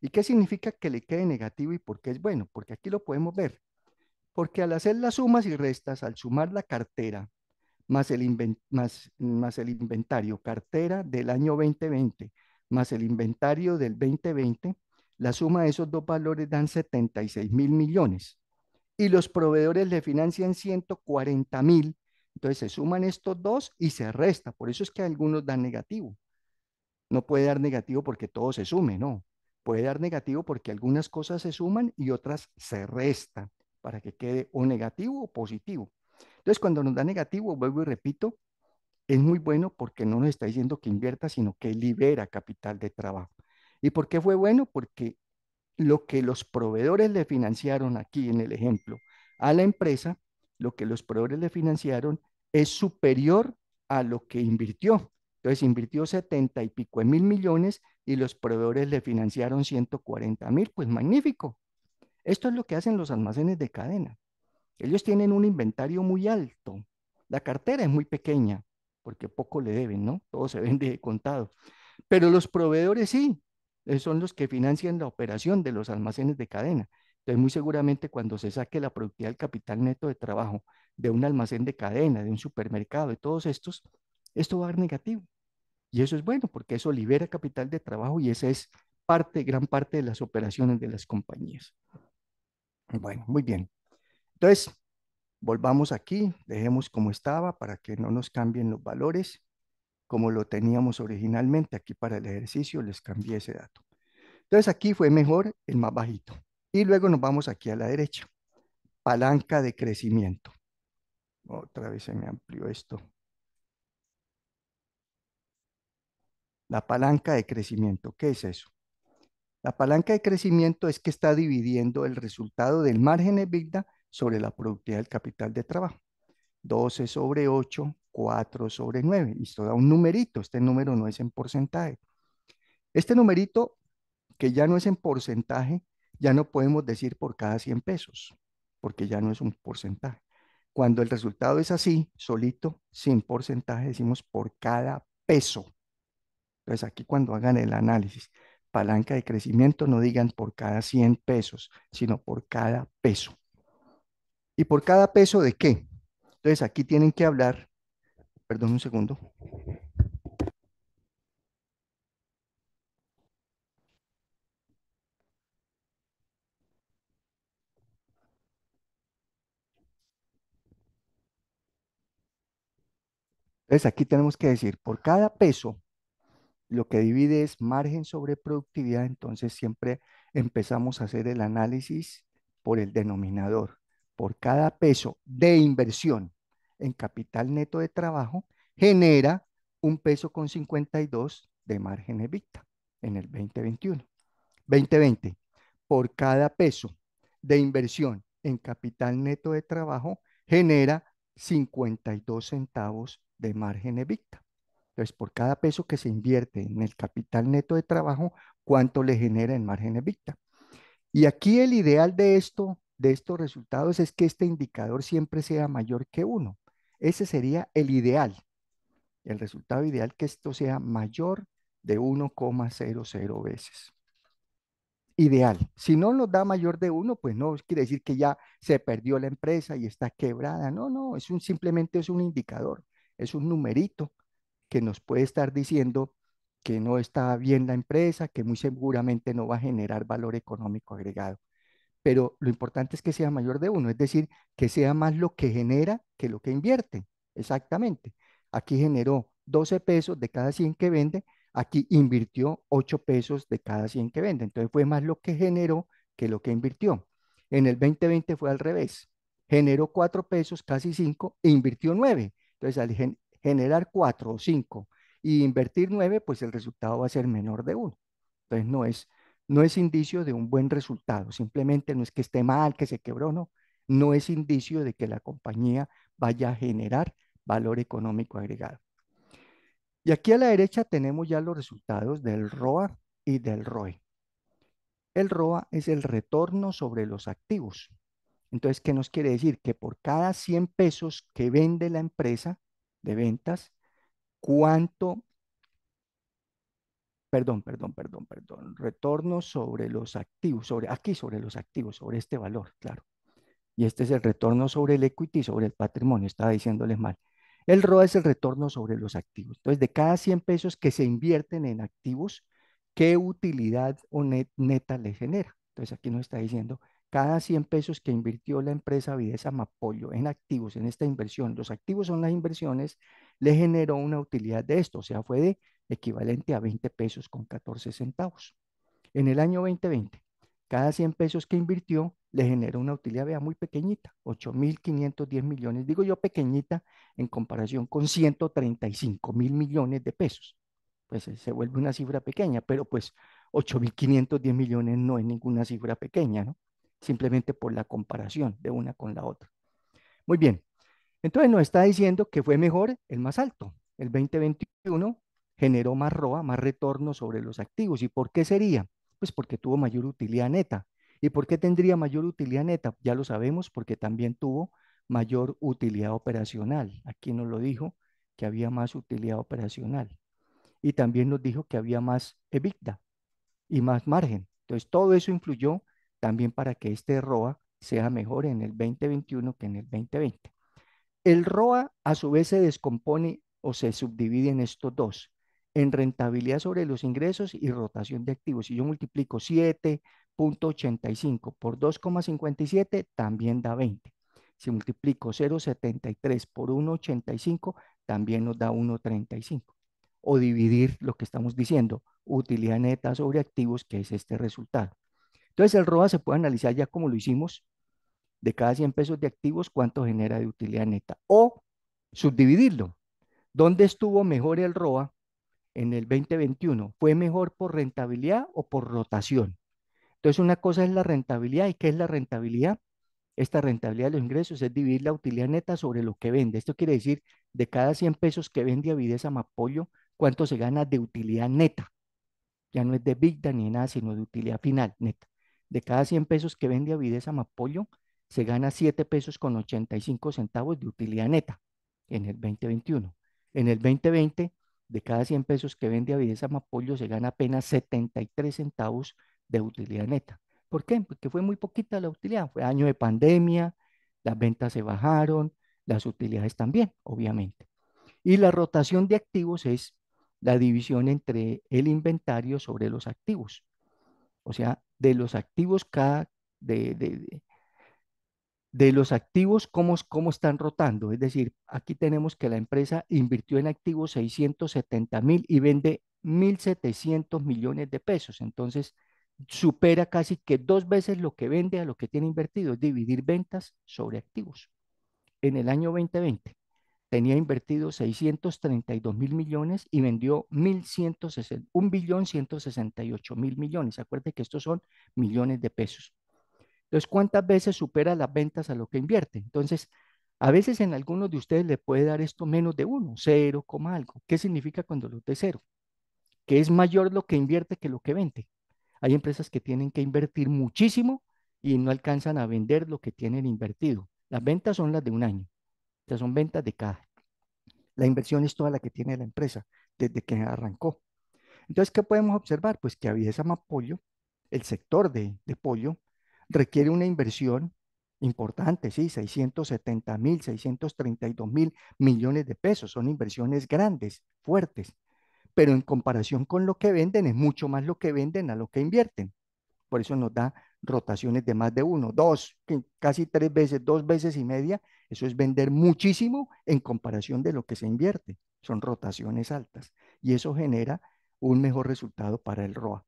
¿Y qué significa que le quede negativo y por qué es bueno? Porque aquí lo podemos ver. Porque al hacer las sumas y restas, al sumar la cartera más el, más el inventario, cartera del año 2020 más el inventario del 2020, la suma de esos dos valores dan 76 mil millones y los proveedores le financian 140 mil. Entonces se suman estos dos y se resta. Por eso es que algunos dan negativo. No puede dar negativo porque todo se sume, no. Puede dar negativo porque algunas cosas se suman y otras se resta para que quede o negativo o positivo. Entonces cuando nos da negativo, vuelvo y repito, es muy bueno porque no nos está diciendo que invierta, sino que libera capital de trabajo. ¿Y por qué fue bueno? Porque lo que los proveedores le financiaron aquí en el ejemplo a la empresa, lo que los proveedores le financiaron es superior a lo que invirtió. Entonces invirtió 70 y pico mil millones y los proveedores le financiaron 140 mil, pues magnífico. Esto es lo que hacen los almacenes de cadena. Ellos tienen un inventario muy alto, la cartera es muy pequeña, porque poco le deben, ¿no? Todo se vende de contado. Pero los proveedores sí, eh, son los que financian la operación de los almacenes de cadena. Entonces, muy seguramente cuando se saque la productividad del capital neto de trabajo de un almacén de cadena, de un supermercado, de todos estos, esto va a dar negativo. Y eso es bueno porque eso libera capital de trabajo y esa es parte, gran parte de las operaciones de las compañías. Bueno, muy bien. Entonces, Volvamos aquí, dejemos como estaba para que no nos cambien los valores como lo teníamos originalmente. Aquí para el ejercicio les cambié ese dato. Entonces aquí fue mejor el más bajito. Y luego nos vamos aquí a la derecha. Palanca de crecimiento. Otra vez se me amplió esto. La palanca de crecimiento, ¿qué es eso? La palanca de crecimiento es que está dividiendo el resultado del margen EBITDA sobre la productividad del capital de trabajo. 12 sobre 8, 4 sobre 9. Y esto da un numerito, este número no es en porcentaje. Este numerito, que ya no es en porcentaje, ya no podemos decir por cada 100 pesos, porque ya no es un porcentaje. Cuando el resultado es así, solito, sin porcentaje, decimos por cada peso. Entonces aquí cuando hagan el análisis, palanca de crecimiento, no digan por cada 100 pesos, sino por cada peso. ¿Y por cada peso de qué? Entonces aquí tienen que hablar, perdón un segundo. Entonces aquí tenemos que decir, por cada peso, lo que divide es margen sobre productividad, entonces siempre empezamos a hacer el análisis por el denominador por cada peso de inversión en capital neto de trabajo genera un peso con 52 de margen evita en el 2021. 2020, por cada peso de inversión en capital neto de trabajo genera 52 centavos de margen evita Entonces, por cada peso que se invierte en el capital neto de trabajo, ¿cuánto le genera en margen evita Y aquí el ideal de esto de estos resultados es que este indicador siempre sea mayor que 1. Ese sería el ideal, el resultado ideal que esto sea mayor de 1,00 veces. Ideal. Si no nos da mayor de 1, pues no quiere decir que ya se perdió la empresa y está quebrada. No, no, es un, simplemente es un indicador, es un numerito que nos puede estar diciendo que no está bien la empresa, que muy seguramente no va a generar valor económico agregado pero lo importante es que sea mayor de uno, es decir, que sea más lo que genera que lo que invierte. Exactamente. Aquí generó 12 pesos de cada 100 que vende, aquí invirtió 8 pesos de cada 100 que vende. Entonces fue más lo que generó que lo que invirtió. En el 2020 fue al revés. Generó 4 pesos, casi 5, e invirtió 9. Entonces al generar 4 o 5 y e invertir 9, pues el resultado va a ser menor de 1. Entonces no es no es indicio de un buen resultado, simplemente no es que esté mal, que se quebró, no, no es indicio de que la compañía vaya a generar valor económico agregado. Y aquí a la derecha tenemos ya los resultados del ROA y del ROE. El ROA es el retorno sobre los activos. Entonces, ¿qué nos quiere decir? Que por cada 100 pesos que vende la empresa de ventas, ¿cuánto perdón, perdón, perdón, perdón, retorno sobre los activos, sobre aquí sobre los activos, sobre este valor, claro. Y este es el retorno sobre el equity, sobre el patrimonio, estaba diciéndoles mal. El ROA es el retorno sobre los activos. Entonces, de cada 100 pesos que se invierten en activos, ¿qué utilidad o neta le genera? Entonces, aquí nos está diciendo, cada 100 pesos que invirtió la empresa Videsa Mapollo en activos, en esta inversión, los activos son las inversiones le generó una utilidad de esto, o sea, fue de equivalente a 20 pesos con 14 centavos. En el año 2020, cada 100 pesos que invirtió le generó una utilidad, vea, muy pequeñita, 8.510 millones, digo yo pequeñita en comparación con 135 mil millones de pesos. Pues eh, se vuelve una cifra pequeña, pero pues 8.510 millones no es ninguna cifra pequeña, ¿no? Simplemente por la comparación de una con la otra. Muy bien, entonces nos está diciendo que fue mejor el más alto. El 2021 generó más ROA, más retorno sobre los activos. ¿Y por qué sería? Pues porque tuvo mayor utilidad neta. ¿Y por qué tendría mayor utilidad neta? Ya lo sabemos porque también tuvo mayor utilidad operacional. Aquí nos lo dijo que había más utilidad operacional. Y también nos dijo que había más EBITDA y más margen. Entonces todo eso influyó también para que este ROA sea mejor en el 2021 que en el 2020. El ROA a su vez se descompone o se subdivide en estos dos, en rentabilidad sobre los ingresos y rotación de activos. Si yo multiplico 7.85 por 2,57, también da 20. Si multiplico 0.73 por 1.85, también nos da 1.35. O dividir lo que estamos diciendo, utilidad neta sobre activos, que es este resultado. Entonces el ROA se puede analizar ya como lo hicimos de cada 100 pesos de activos, cuánto genera de utilidad neta. O subdividirlo. ¿Dónde estuvo mejor el ROA en el 2021? ¿Fue mejor por rentabilidad o por rotación? Entonces, una cosa es la rentabilidad. ¿Y qué es la rentabilidad? Esta rentabilidad de los ingresos es dividir la utilidad neta sobre lo que vende. Esto quiere decir, de cada 100 pesos que vende Avidez Mapollo, ¿cuánto se gana de utilidad neta? Ya no es de Big ni nada, sino de utilidad final neta. De cada 100 pesos que vende Avidez Mapollo, se gana 7 pesos con 85 centavos de utilidad neta en el 2021. En el 2020, de cada 100 pesos que vende Avidesa Mapollo, se gana apenas 73 centavos de utilidad neta. ¿Por qué? Porque fue muy poquita la utilidad. Fue año de pandemia, las ventas se bajaron, las utilidades también, obviamente. Y la rotación de activos es la división entre el inventario sobre los activos. O sea, de los activos cada, de de los activos, cómo, están rotando. Es decir, aquí tenemos que la empresa invirtió en activos 670 mil y vende 1.700 millones de pesos. Entonces, supera casi que dos veces lo que vende a lo que tiene invertido, es dividir ventas sobre activos. En el año 2020 tenía invertido 632 mil millones y vendió 1.168 mil millones. Acuérdense que estos son millones de pesos. Entonces, ¿cuántas veces supera las ventas a lo que invierte? Entonces, a veces en algunos de ustedes le puede dar esto menos de uno, cero, algo. ¿Qué significa cuando lo de cero? Que es mayor lo que invierte que lo que vende. Hay empresas que tienen que invertir muchísimo y no alcanzan a vender lo que tienen invertido. Las ventas son las de un año. O sea, son ventas de cada. La inversión es toda la que tiene la empresa desde que arrancó. Entonces, ¿qué podemos observar? Pues que esa Mapollo, el sector de pollo, requiere una inversión importante, sí, 670 mil, 632 mil millones de pesos. Son inversiones grandes, fuertes, pero en comparación con lo que venden es mucho más lo que venden a lo que invierten. Por eso nos da rotaciones de más de uno, dos, casi tres veces, dos veces y media. Eso es vender muchísimo en comparación de lo que se invierte. Son rotaciones altas y eso genera un mejor resultado para el ROA.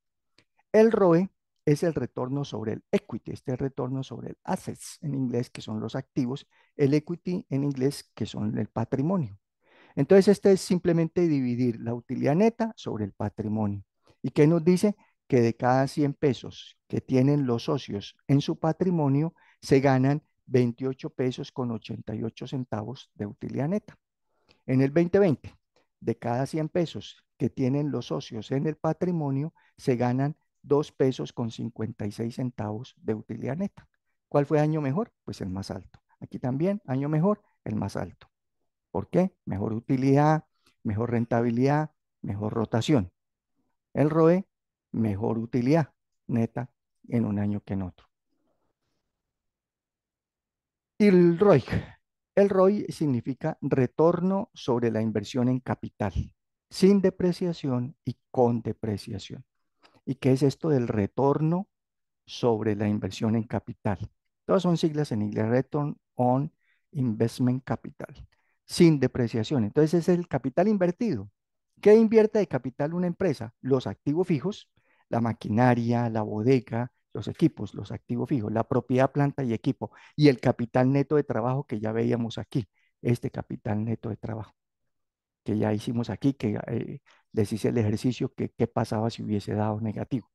El ROE es el retorno sobre el equity, este el retorno sobre el assets en inglés, que son los activos, el equity en inglés, que son el patrimonio. Entonces, este es simplemente dividir la utilidad neta sobre el patrimonio. ¿Y qué nos dice? Que de cada 100 pesos que tienen los socios en su patrimonio, se ganan 28 pesos con 88 centavos de utilidad neta. En el 2020, de cada 100 pesos que tienen los socios en el patrimonio, se ganan 2 pesos con 56 centavos de utilidad neta. ¿Cuál fue año mejor? Pues el más alto. Aquí también, año mejor, el más alto. ¿Por qué? Mejor utilidad, mejor rentabilidad, mejor rotación. El ROE, mejor utilidad neta en un año que en otro. Y el ROI. El ROI significa retorno sobre la inversión en capital, sin depreciación y con depreciación y qué es esto del retorno sobre la inversión en capital. Todas son siglas en inglés, Return on Investment Capital, sin depreciación. Entonces es el capital invertido. ¿Qué invierte de capital una empresa? Los activos fijos, la maquinaria, la bodega, los equipos, los activos fijos, la propiedad, planta y equipo, y el capital neto de trabajo que ya veíamos aquí, este capital neto de trabajo que ya hicimos aquí, que eh, les hice el ejercicio que qué pasaba si hubiese dado negativo.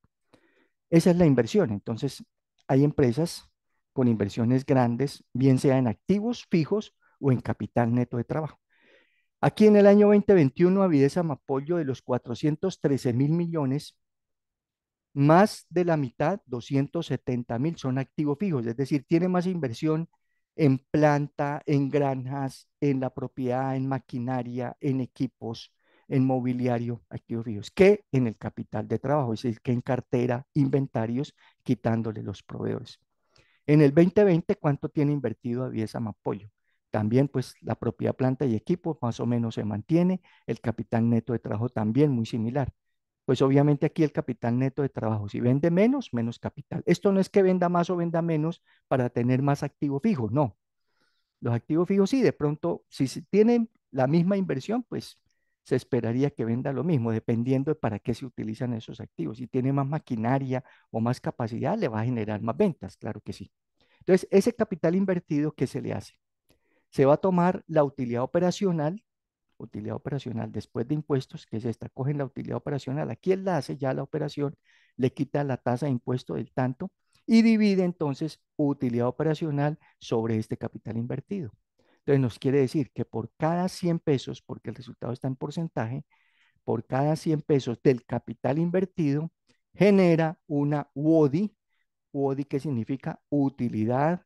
Esa es la inversión. Entonces, hay empresas con inversiones grandes, bien sea en activos fijos o en capital neto de trabajo. Aquí en el año 2021, Avidesa apoyo de los 413 mil millones, más de la mitad, 270 mil, son activos fijos, es decir, tiene más inversión en planta, en granjas, en la propiedad, en maquinaria, en equipos, en mobiliario, aquí los ríos, que en el capital de trabajo, es decir, que en cartera, inventarios, quitándole los proveedores. En el 2020, ¿cuánto tiene invertido a Viesa También, pues, la propiedad planta y equipo más o menos se mantiene, el capital neto de trabajo también muy similar pues obviamente aquí el capital neto de trabajo, si vende menos, menos capital. Esto no es que venda más o venda menos para tener más activos fijos, no. Los activos fijos sí, de pronto, si tienen la misma inversión, pues se esperaría que venda lo mismo, dependiendo de para qué se utilizan esos activos. Si tiene más maquinaria o más capacidad, le va a generar más ventas, claro que sí. Entonces, ese capital invertido, ¿qué se le hace? Se va a tomar la utilidad operacional utilidad operacional después de impuestos, que es esta, cogen la utilidad operacional, aquí él la hace ya la operación, le quita la tasa de impuesto del tanto y divide entonces utilidad operacional sobre este capital invertido. Entonces nos quiere decir que por cada 100 pesos, porque el resultado está en porcentaje, por cada 100 pesos del capital invertido genera una UODI, UODI que significa utilidad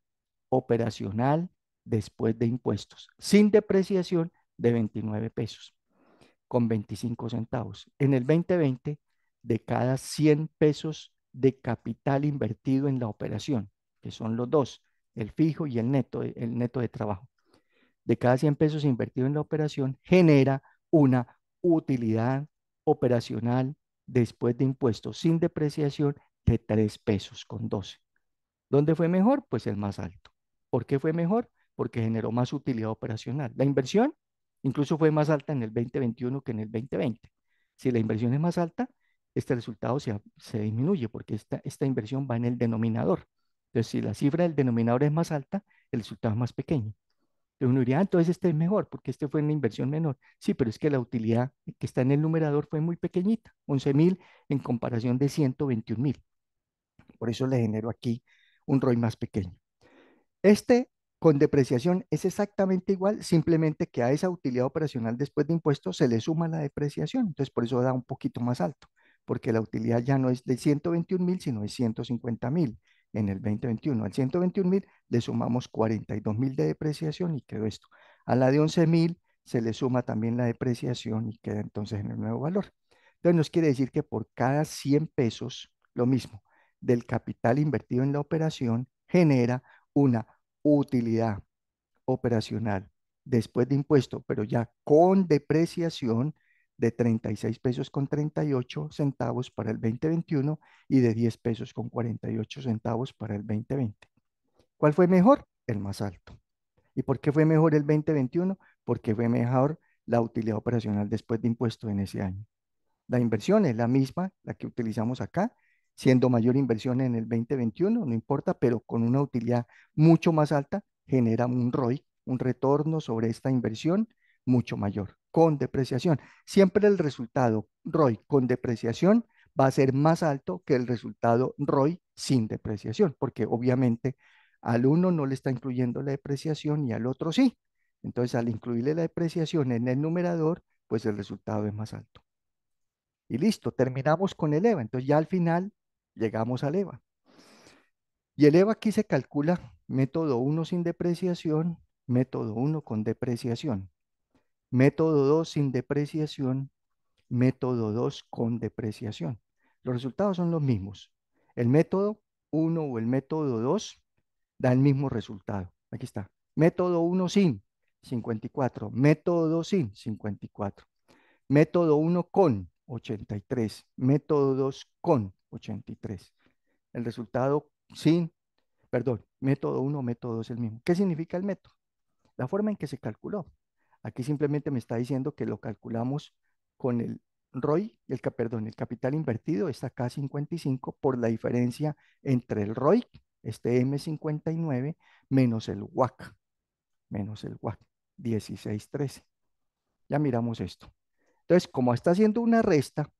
operacional después de impuestos, sin depreciación de 29 pesos con 25 centavos. En el 2020, de cada 100 pesos de capital invertido en la operación, que son los dos, el fijo y el neto, el neto de trabajo. De cada 100 pesos invertido en la operación, genera una utilidad operacional después de impuestos sin depreciación de 3 pesos con 12. ¿Dónde fue mejor? Pues el más alto. ¿Por qué fue mejor? Porque generó más utilidad operacional. La inversión Incluso fue más alta en el 2021 que en el 2020. Si la inversión es más alta, este resultado se, disminuye porque esta, inversión va en el denominador. Entonces, si la cifra del denominador es más alta, el resultado es más pequeño. Entonces uno diría, ah, entonces este es mejor porque este fue una inversión menor. Sí, pero es que la utilidad que está en el numerador fue muy pequeñita, 11.000 en comparación de 121 Por eso le genero aquí un ROI más pequeño. Este con depreciación es exactamente igual, simplemente que a esa utilidad operacional después de impuestos se le suma la depreciación, entonces por eso da un poquito más alto, porque la utilidad ya no es de 121 mil, sino de 150 mil en el 2021. Al 121 mil le sumamos 42 mil de depreciación y quedó esto. A la de 11 mil se le suma también la depreciación y queda entonces en el nuevo valor. Entonces nos quiere decir que por cada 100 pesos, lo mismo, del capital invertido en la operación genera una utilidad operacional después de impuesto, pero ya con depreciación de 36 pesos con 38 centavos para el 2021 y de 10 pesos con 48 centavos para el 2020. ¿Cuál fue mejor? El más alto. ¿Y por qué fue mejor el 2021? Porque fue mejor la utilidad operacional después de impuesto en ese año. La inversión es la misma, la que utilizamos acá, siendo mayor inversión en el 2021, no importa, pero con una utilidad mucho más alta, genera un ROI, un retorno sobre esta inversión mucho mayor, con depreciación. Siempre el resultado ROI con depreciación va a ser más alto que el resultado ROI sin depreciación, porque obviamente al uno no le está incluyendo la depreciación y al otro sí. Entonces, al incluirle la depreciación en el numerador, pues el resultado es más alto. Y listo, terminamos con el EVA. E. Entonces, ya al final llegamos al EVA. Y el EVA aquí se calcula método 1 sin depreciación, método 1 con depreciación, método 2 sin depreciación, método 2 con depreciación. Los resultados son los mismos. El método 1 o el método 2 da el mismo resultado. Aquí está. Método 1 sin 54, método 2 sin 54, método 1 con 83, métodos con 83. El resultado sin, perdón, método 1, método 2 es el mismo. ¿Qué significa el método? La forma en que se calculó. Aquí simplemente me está diciendo que lo calculamos con el ROI, el, perdón, el capital invertido está acá 55 por la diferencia entre el ROI, este M59, menos el WAC, menos el WAC, 1613. Ya miramos esto. Entonces, como está haciendo una resta,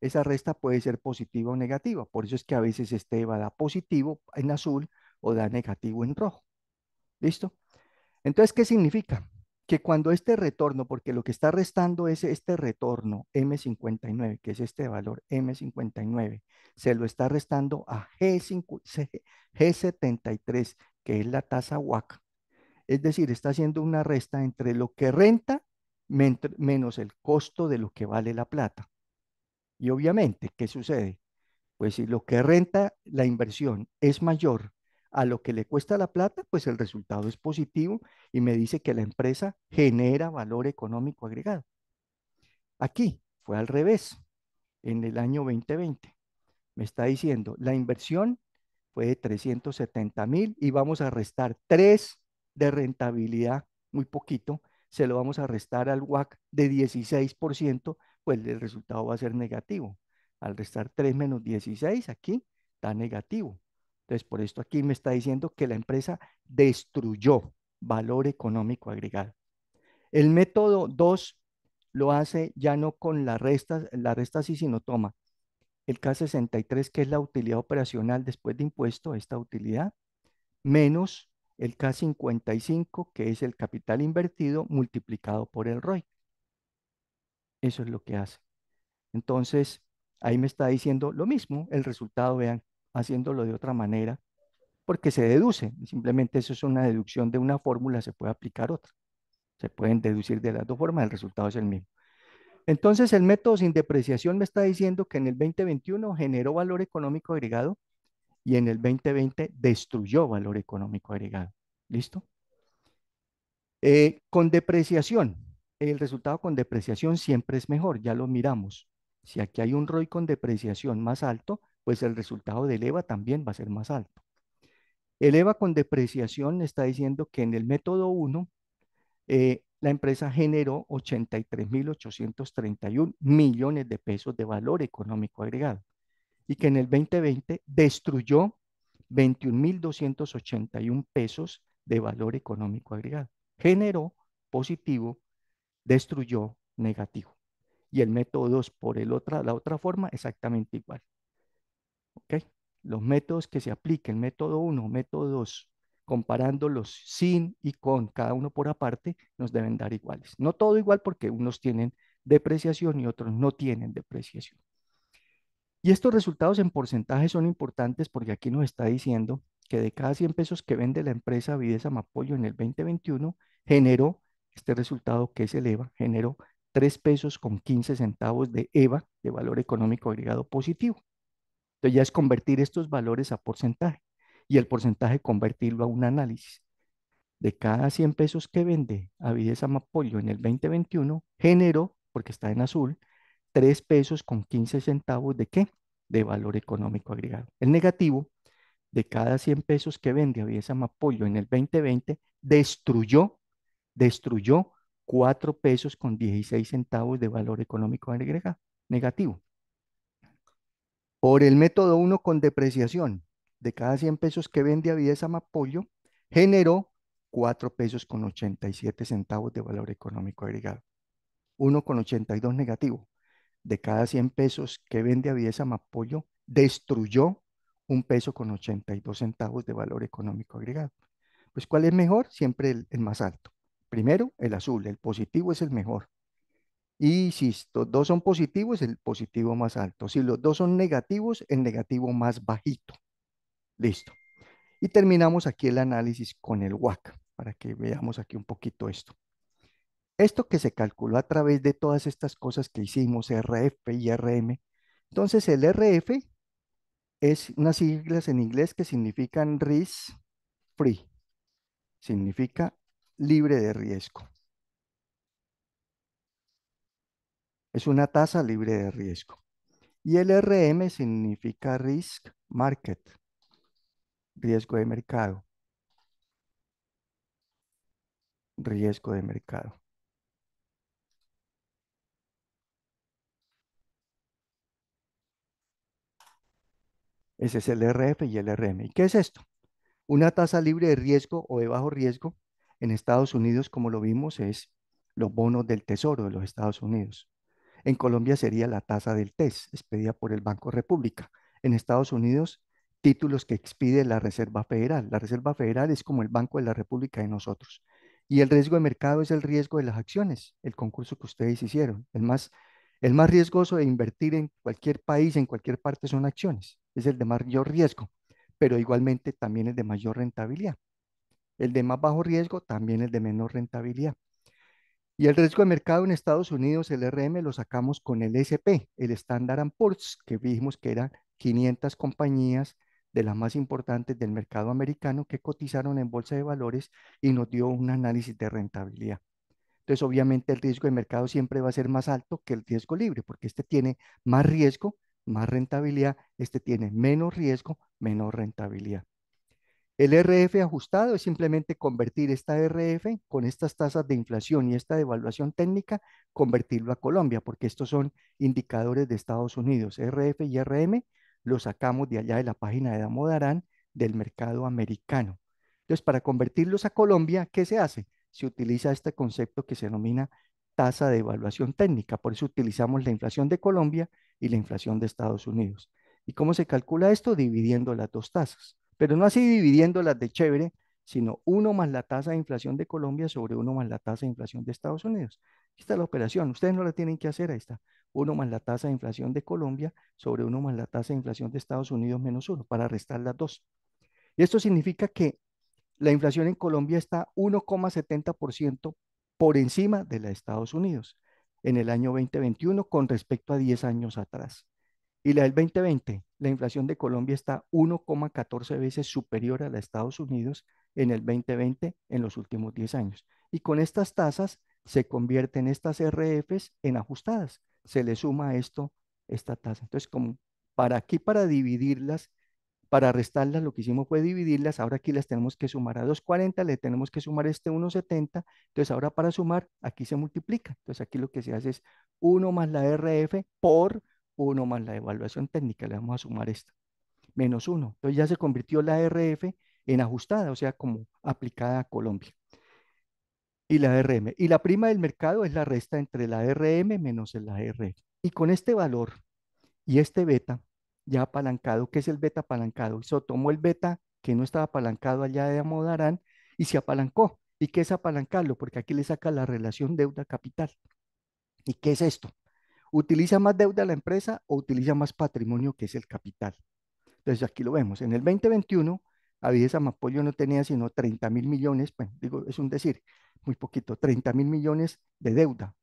esa resta puede ser positiva o negativa. Por eso es que a veces este EVA da positivo en azul o da negativo en rojo. ¿Listo? Entonces, ¿qué significa? Que cuando este retorno, porque lo que está restando es este retorno M59, que es este valor M59, se lo está restando a g G73, que es la tasa WAC. Es decir, está haciendo una resta entre lo que renta menos el costo de lo que vale la plata. Y obviamente, ¿qué sucede? Pues si lo que renta la inversión es mayor a lo que le cuesta la plata, pues el resultado es positivo y me dice que la empresa genera valor económico agregado. Aquí fue al revés, en el año 2020. Me está diciendo, la inversión fue de 370 mil y vamos a restar 3 de rentabilidad, muy poquito, se lo vamos a restar al WAC de 16%, pues el resultado va a ser negativo. Al restar 3 menos 16 aquí está negativo. Entonces, por esto aquí me está diciendo que la empresa destruyó valor económico agregado. El método 2 lo hace ya no con la resta, la resta sí, sino toma el K63, que es la utilidad operacional después de impuesto, esta utilidad, menos el K55, que es el capital invertido multiplicado por el ROI. Eso es lo que hace. Entonces, ahí me está diciendo lo mismo, el resultado, vean, haciéndolo de otra manera, porque se deduce. Simplemente eso es una deducción de una fórmula, se puede aplicar otra. Se pueden deducir de las dos formas, el resultado es el mismo. Entonces, el método sin depreciación me está diciendo que en el 2021 generó valor económico agregado y en el 2020 destruyó valor económico agregado. ¿Listo? Eh, con depreciación, el resultado con depreciación siempre es mejor, ya lo miramos. Si aquí hay un ROI con depreciación más alto, pues el resultado del EVA también va a ser más alto. El EVA con depreciación está diciendo que en el método 1, eh, la empresa generó 83.831 millones de pesos de valor económico agregado y que en el 2020 destruyó 21.281 pesos de valor económico agregado. Generó positivo, destruyó negativo. Y el método 2 por la otra forma exactamente igual. Los métodos que se apliquen, método 1, método 2, comparándolos sin y con cada uno por aparte, nos deben dar iguales. No todo igual porque unos tienen depreciación y otros no tienen depreciación. Y estos resultados en porcentaje son importantes porque aquí nos está diciendo que de cada 100 pesos que vende la empresa avidesa Amapollo en el 2021, generó este resultado que es el EVA, generó 3 pesos con 15 centavos de EVA, de valor económico agregado positivo. Entonces ya es convertir estos valores a porcentaje y el porcentaje convertirlo a un análisis. De cada 100 pesos que vende Avidesa Amapollo en el 2021, generó, porque está en azul, 3 pesos con 15 centavos de qué? De valor económico agregado. El negativo, de cada 100 pesos que vende Aviesa Mapollo en el 2020, destruyó, destruyó 4 pesos con 16 centavos de valor económico agregado, negativo. Por el método 1 con depreciación, de cada 100 pesos que vende Aviesa Mapollo, generó 4 pesos con 87 centavos de valor económico agregado. 1,82 negativo de cada 100 pesos que vende Aviesa Mapollo, destruyó un peso con 82 centavos de valor económico agregado. Pues ¿cuál es mejor? Siempre el, el más alto. Primero, el azul, el positivo es el mejor. Y si los dos son positivos, el positivo más alto. Si los dos son negativos, el negativo más bajito. Listo. Y terminamos aquí el análisis con el WAC, para que veamos aquí un poquito esto. Esto que se calculó a través de todas estas cosas que hicimos, RF y RM. Entonces el RF es unas siglas en inglés que significan risk free. Significa libre de riesgo. Es una tasa libre de riesgo. Y el RM significa risk market, riesgo de mercado. Riesgo de mercado. Ese es el RF y el RM. ¿Y ¿Qué es esto? Una tasa libre de riesgo o de bajo riesgo en Estados Unidos, como lo vimos, es los bonos del Tesoro de los Estados Unidos. En Colombia sería la tasa del TES, expedida por el Banco República. En Estados Unidos, títulos que expide la Reserva Federal. La Reserva Federal es como el Banco de la República de nosotros. Y el riesgo de mercado es el riesgo de las acciones, el concurso que ustedes hicieron. El más, el más riesgoso de invertir en cualquier país, en cualquier parte, son acciones es el de mayor riesgo, pero igualmente también es de mayor rentabilidad. El de más bajo riesgo también es de menor rentabilidad. Y el riesgo de mercado en Estados Unidos, el RM, lo sacamos con el SP, el Standard Poor's, que vimos que eran 500 compañías de las más importantes del mercado americano que cotizaron en bolsa de valores y nos dio un análisis de rentabilidad. Entonces, obviamente, el riesgo de mercado siempre va a ser más alto que el riesgo libre, porque este tiene más riesgo más rentabilidad, este tiene menos riesgo, menos rentabilidad. El RF ajustado es simplemente convertir esta RF con estas tasas de inflación y esta devaluación técnica, convertirlo a Colombia, porque estos son indicadores de Estados Unidos. RF y RM lo sacamos de allá de la página de Damodarán del mercado americano. Entonces, para convertirlos a Colombia, ¿qué se hace? Se utiliza este concepto que se denomina tasa de evaluación técnica. Por eso utilizamos la inflación de Colombia y la inflación de Estados Unidos. ¿Y cómo se calcula esto? Dividiendo las dos tasas. Pero no así dividiendo las de chévere, sino uno más la tasa de inflación de Colombia sobre uno más la tasa de inflación de Estados Unidos. Aquí está la operación, ustedes no la tienen que hacer, ahí está. uno más la tasa de inflación de Colombia sobre uno más la tasa de inflación de Estados Unidos menos uno, para restar las dos. Y esto significa que la inflación en Colombia está 1,70% por encima de la de Estados Unidos en el año 2021 con respecto a 10 años atrás. Y la del 2020, la inflación de Colombia está 1,14 veces superior a la de Estados Unidos en el 2020 en los últimos 10 años. Y con estas tasas se convierten estas RFs en ajustadas. Se le suma esto esta tasa. Entonces, como para aquí, para dividirlas para restarlas lo que hicimos fue dividirlas, ahora aquí las tenemos que sumar a 240, le tenemos que sumar este 170, entonces ahora para sumar aquí se multiplica, entonces aquí lo que se hace es 1 más la RF por 1 más la evaluación técnica, le vamos a sumar esto, menos 1, entonces ya se convirtió la RF en ajustada, o sea, como aplicada a Colombia. Y la RM. Y la prima del mercado es la resta entre la RM menos la RF. Y con este valor y este beta, ya apalancado. ¿Qué es el beta apalancado? Eso tomó el beta que no estaba apalancado allá de Amodarán y se apalancó. ¿Y qué es apalancarlo? Porque aquí le saca la relación deuda-capital. ¿Y qué es esto? ¿Utiliza más deuda la empresa o utiliza más patrimonio que es el capital? Entonces aquí lo vemos. En el 2021, Avides Amapollo no tenía sino 30 mil millones, bueno, digo, es un decir, muy poquito, 30 mil millones de deuda.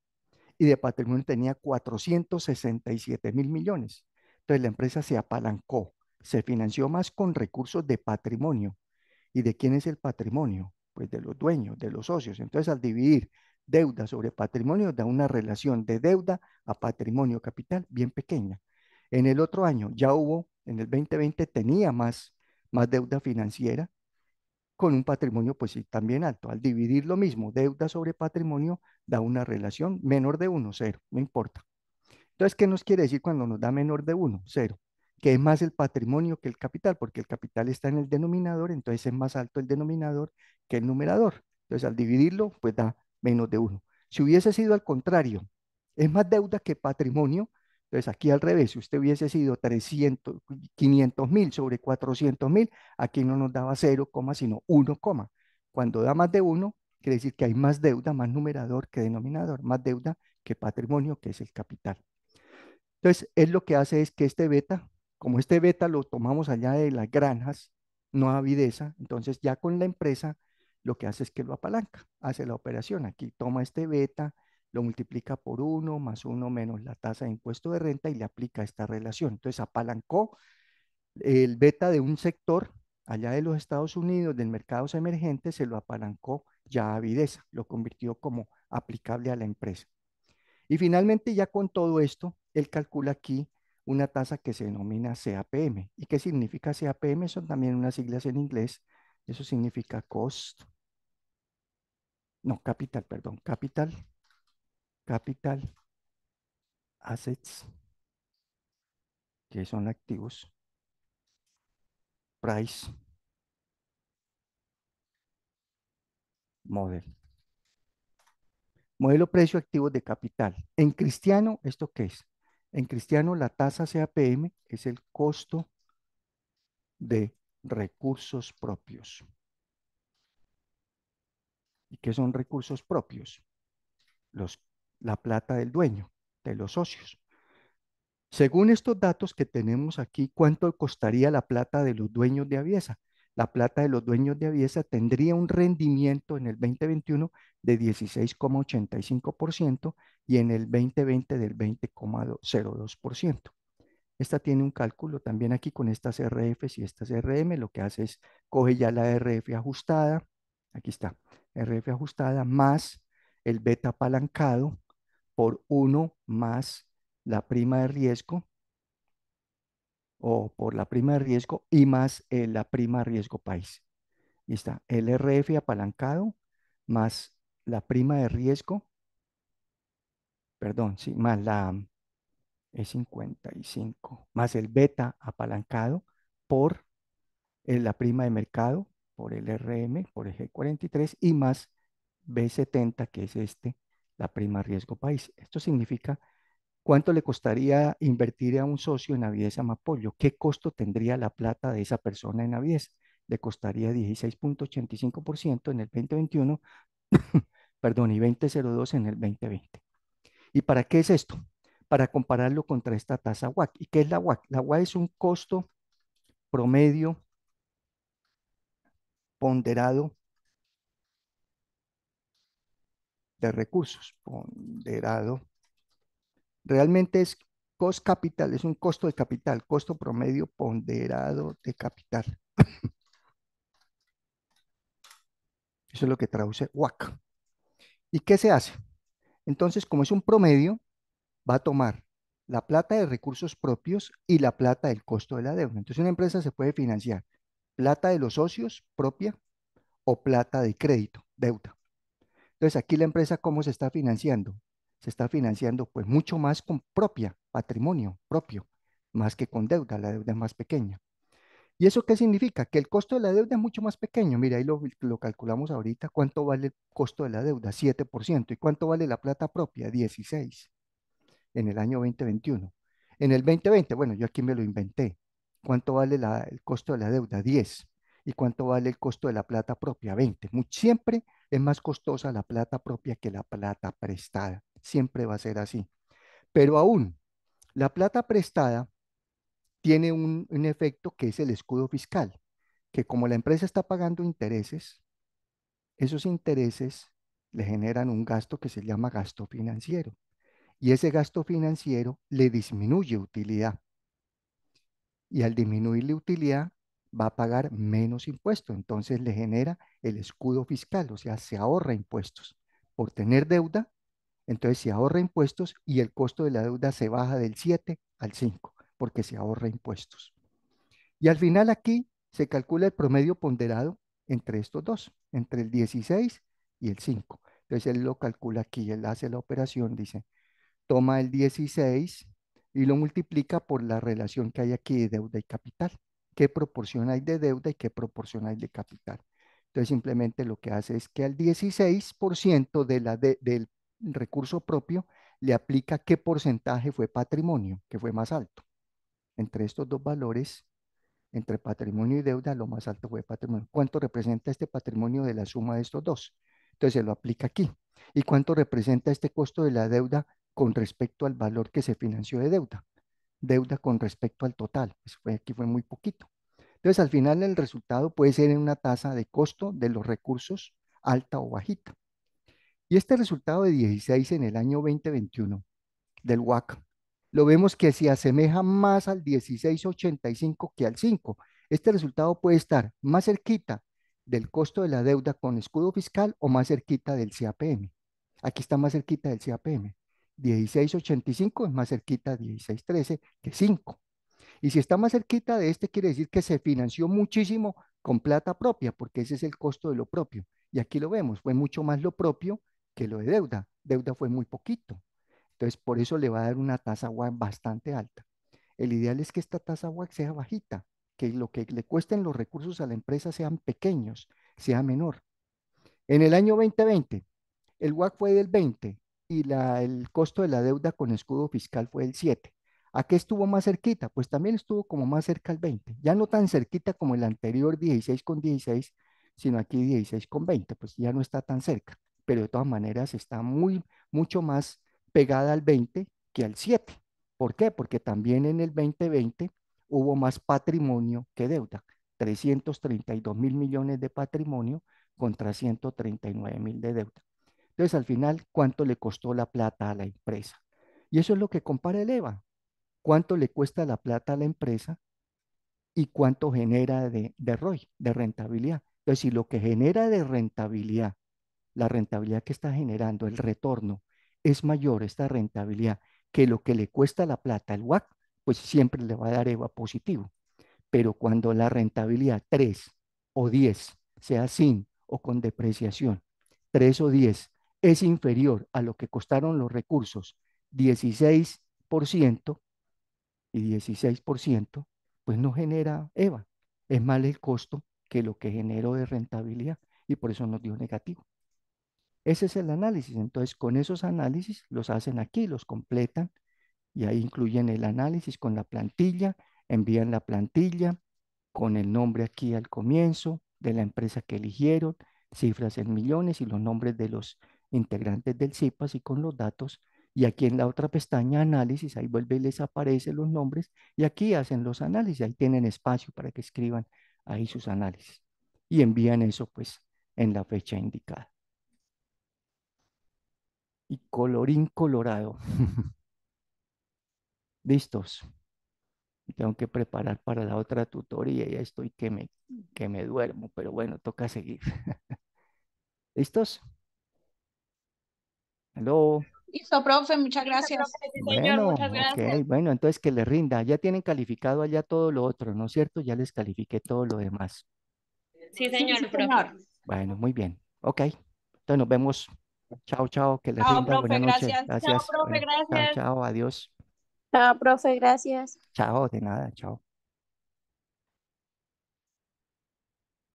Y de patrimonio tenía 467 mil millones. Entonces la empresa se apalancó, se financió más con recursos de patrimonio. ¿Y de quién es el patrimonio? Pues de los dueños, de los socios. Entonces al dividir deuda sobre patrimonio da una relación de deuda a patrimonio capital bien pequeña. En el otro año ya hubo, en el 2020 tenía más, más deuda financiera con un patrimonio pues sí también alto. Al dividir lo mismo, deuda sobre patrimonio da una relación menor de uno, 0, no importa. Entonces, ¿qué nos quiere decir cuando nos da menor de 1? Cero, que es más el patrimonio que el capital, porque el capital está en el denominador, entonces es más alto el denominador que el numerador. Entonces, al dividirlo, pues da menos de 1. Si hubiese sido al contrario, es más deuda que patrimonio, entonces aquí al revés, si usted hubiese sido 300, 500 mil sobre 400 mil, aquí no nos daba 0, sino 1, cuando da más de 1, quiere decir que hay más deuda, más numerador que denominador, más deuda que patrimonio, que es el capital. Entonces, él lo que hace es que este beta, como este beta lo tomamos allá de las granjas, no avideza, entonces ya con la empresa lo que hace es que lo apalanca, hace la operación. Aquí toma este beta, lo multiplica por uno, más uno menos la tasa de impuesto de renta y le aplica esta relación. Entonces apalancó el beta de un sector allá de los Estados Unidos, del mercado emergente, se lo apalancó ya a avideza, lo convirtió como aplicable a la empresa. Y finalmente ya con todo esto, él calcula aquí una tasa que se denomina CAPM. ¿Y qué significa CAPM? Son también unas siglas en inglés. Eso significa cost. No, capital, perdón. Capital. Capital. Assets. Que son activos. Price. Model. Modelo precio activos de capital. En cristiano, ¿esto qué es? En cristiano, la tasa CAPM es el costo de recursos propios. ¿Y qué son recursos propios? Los, la plata del dueño, de los socios. Según estos datos que tenemos aquí, ¿cuánto costaría la plata de los dueños de Aviesa? la plata de los dueños de Aviesa tendría un rendimiento en el 2021 de 16,85% y en el 2020 del 20,02%. Esta tiene un cálculo también aquí con estas RFs y estas RM. Lo que hace es coge ya la RF ajustada. Aquí está. RF ajustada más el beta apalancado por 1 más la prima de riesgo o por la prima de riesgo y más eh, la prima riesgo país. Y está el RF apalancado más la prima de riesgo, perdón, sí, más la mm, E55, más el beta apalancado por eh, la prima de mercado, por el RM, por el G43 y más B70, que es este, la prima riesgo país. Esto significa ¿Cuánto le costaría invertir a un socio en Aviesa Mapollo? ¿Qué costo tendría la plata de esa persona en Aviesa? Le costaría 16.85% en el 2021, perdón, y 20.02 en el 2020. ¿Y para qué es esto? Para compararlo contra esta tasa WAC. ¿Y qué es la WAC? La WAC es un costo promedio ponderado de recursos, ponderado Realmente es cost capital, es un costo de capital, costo promedio ponderado de capital. Eso es lo que traduce WAC. ¿Y qué se hace? Entonces, como es un promedio, va a tomar la plata de recursos propios y la plata del costo de la deuda. Entonces, una empresa se puede financiar plata de los socios propia o plata de crédito, deuda. Entonces, aquí la empresa, ¿cómo se está financiando? se está financiando pues mucho más con propia, patrimonio propio, más que con deuda, la deuda es más pequeña. ¿Y eso qué significa? Que el costo de la deuda es mucho más pequeño. Mira, ahí lo, calculamos ahorita, ¿cuánto vale el costo de la deuda? 7%. ¿Y cuánto vale la plata propia? 16 en el año 2021. En el 2020, bueno, yo aquí me lo inventé. ¿Cuánto vale el costo de la deuda? 10. ¿Y cuánto vale el costo de la plata propia? 20. siempre es más costosa la plata propia que la plata prestada siempre va a ser así. Pero aún, la plata prestada tiene un, efecto que es el escudo fiscal, que como la empresa está pagando intereses, esos intereses le generan un gasto que se llama gasto financiero. Y ese gasto financiero le disminuye utilidad. Y al disminuirle utilidad, va a pagar menos impuestos. Entonces le genera el escudo fiscal, o sea, se ahorra impuestos. Por tener deuda, entonces se ahorra impuestos y el costo de la deuda se baja del 7 al 5 porque se ahorra impuestos. Y al final aquí se calcula el promedio ponderado entre estos dos, entre el 16 y el 5. Entonces él lo calcula aquí, él hace la operación, dice, toma el 16 y lo multiplica por la relación que hay aquí de deuda y capital. ¿Qué proporción hay de deuda y qué proporción hay de capital? Entonces simplemente lo que hace es que al 16% de la del recurso propio, le aplica qué porcentaje fue patrimonio, que fue más alto. Entre estos dos valores, entre patrimonio y deuda, lo más alto fue patrimonio. ¿Cuánto representa este patrimonio de la suma de estos dos? Entonces se lo aplica aquí. ¿Y cuánto representa este costo de la deuda con respecto al valor que se financió de deuda? Deuda con respecto al total. fue, aquí fue muy poquito. Entonces al final el resultado puede ser en una tasa de costo de los recursos alta o bajita. Y este resultado de 16 en el año 2021 del WAC, lo vemos que se asemeja más al 1685 que al 5. Este resultado puede estar más cerquita del costo de la deuda con escudo fiscal o más cerquita del CAPM. Aquí está más cerquita del CAPM. 1685 es más cerquita de 1613 que 5. Y si está más cerquita de este, quiere decir que se financió muchísimo con plata propia, porque ese es el costo de lo propio. Y aquí lo vemos, fue mucho más lo propio que lo de deuda. Deuda fue muy poquito. Entonces, por eso le va a dar una tasa WAC bastante alta. El ideal es que esta tasa WAC sea bajita, que lo que le cuesten los recursos a la empresa sean pequeños, sea menor. En el año 2020, el WAC fue del 20 y la, el costo de la deuda con escudo fiscal fue del 7. ¿A qué estuvo más cerquita? Pues también estuvo como más cerca al 20, ya no tan cerquita como el anterior 16 con 16, sino aquí 16 con 20, pues ya no está tan cerca pero de todas maneras está muy, mucho más pegada al 20 que al 7. ¿Por qué? Porque también en el 2020 hubo más patrimonio que deuda, 332 mil millones de patrimonio contra 139 mil de deuda. Entonces, al final, ¿cuánto le costó la plata a la empresa? Y eso es lo que compara el EVA. ¿Cuánto le cuesta la plata a la empresa y cuánto genera de, de ROI, de rentabilidad? Entonces, si lo que genera de rentabilidad la rentabilidad que está generando, el retorno, es mayor esta rentabilidad que lo que le cuesta la plata, al WAC, pues siempre le va a dar EVA positivo. Pero cuando la rentabilidad 3 o 10, sea sin o con depreciación, 3 o 10, es inferior a lo que costaron los recursos, 16% y 16%, pues no genera EVA. Es más el costo que lo que generó de rentabilidad y por eso nos dio negativo. Ese es el análisis. Entonces, con esos análisis los hacen aquí, los completan y ahí incluyen el análisis con la plantilla, envían la plantilla con el nombre aquí al comienzo de la empresa que eligieron, cifras en millones y los nombres de los integrantes del CIPAS y con los datos. Y aquí en la otra pestaña, análisis, ahí vuelve y les aparecen los nombres y aquí hacen los análisis, ahí tienen espacio para que escriban ahí sus análisis y envían eso pues en la fecha indicada y colorín colorado. Listos. Tengo que preparar para la otra tutoría. Ya estoy que me, que me duermo, pero bueno, toca seguir. ¿Listos? Hello. Listo, profe, muchas gracias. Bueno, muchas gracias. bueno, entonces que le rinda. Ya tienen calificado allá todo lo otro, ¿no es cierto? Ya les califiqué todo lo demás. Sí, señor, Bueno, muy bien. Ok, entonces nos vemos Chao, chao, que les chao, Profe, Gracias. gracias. Chao, profe, gracias. Chao, chao, adiós. Chao, profe, gracias. Chao, de nada, chao.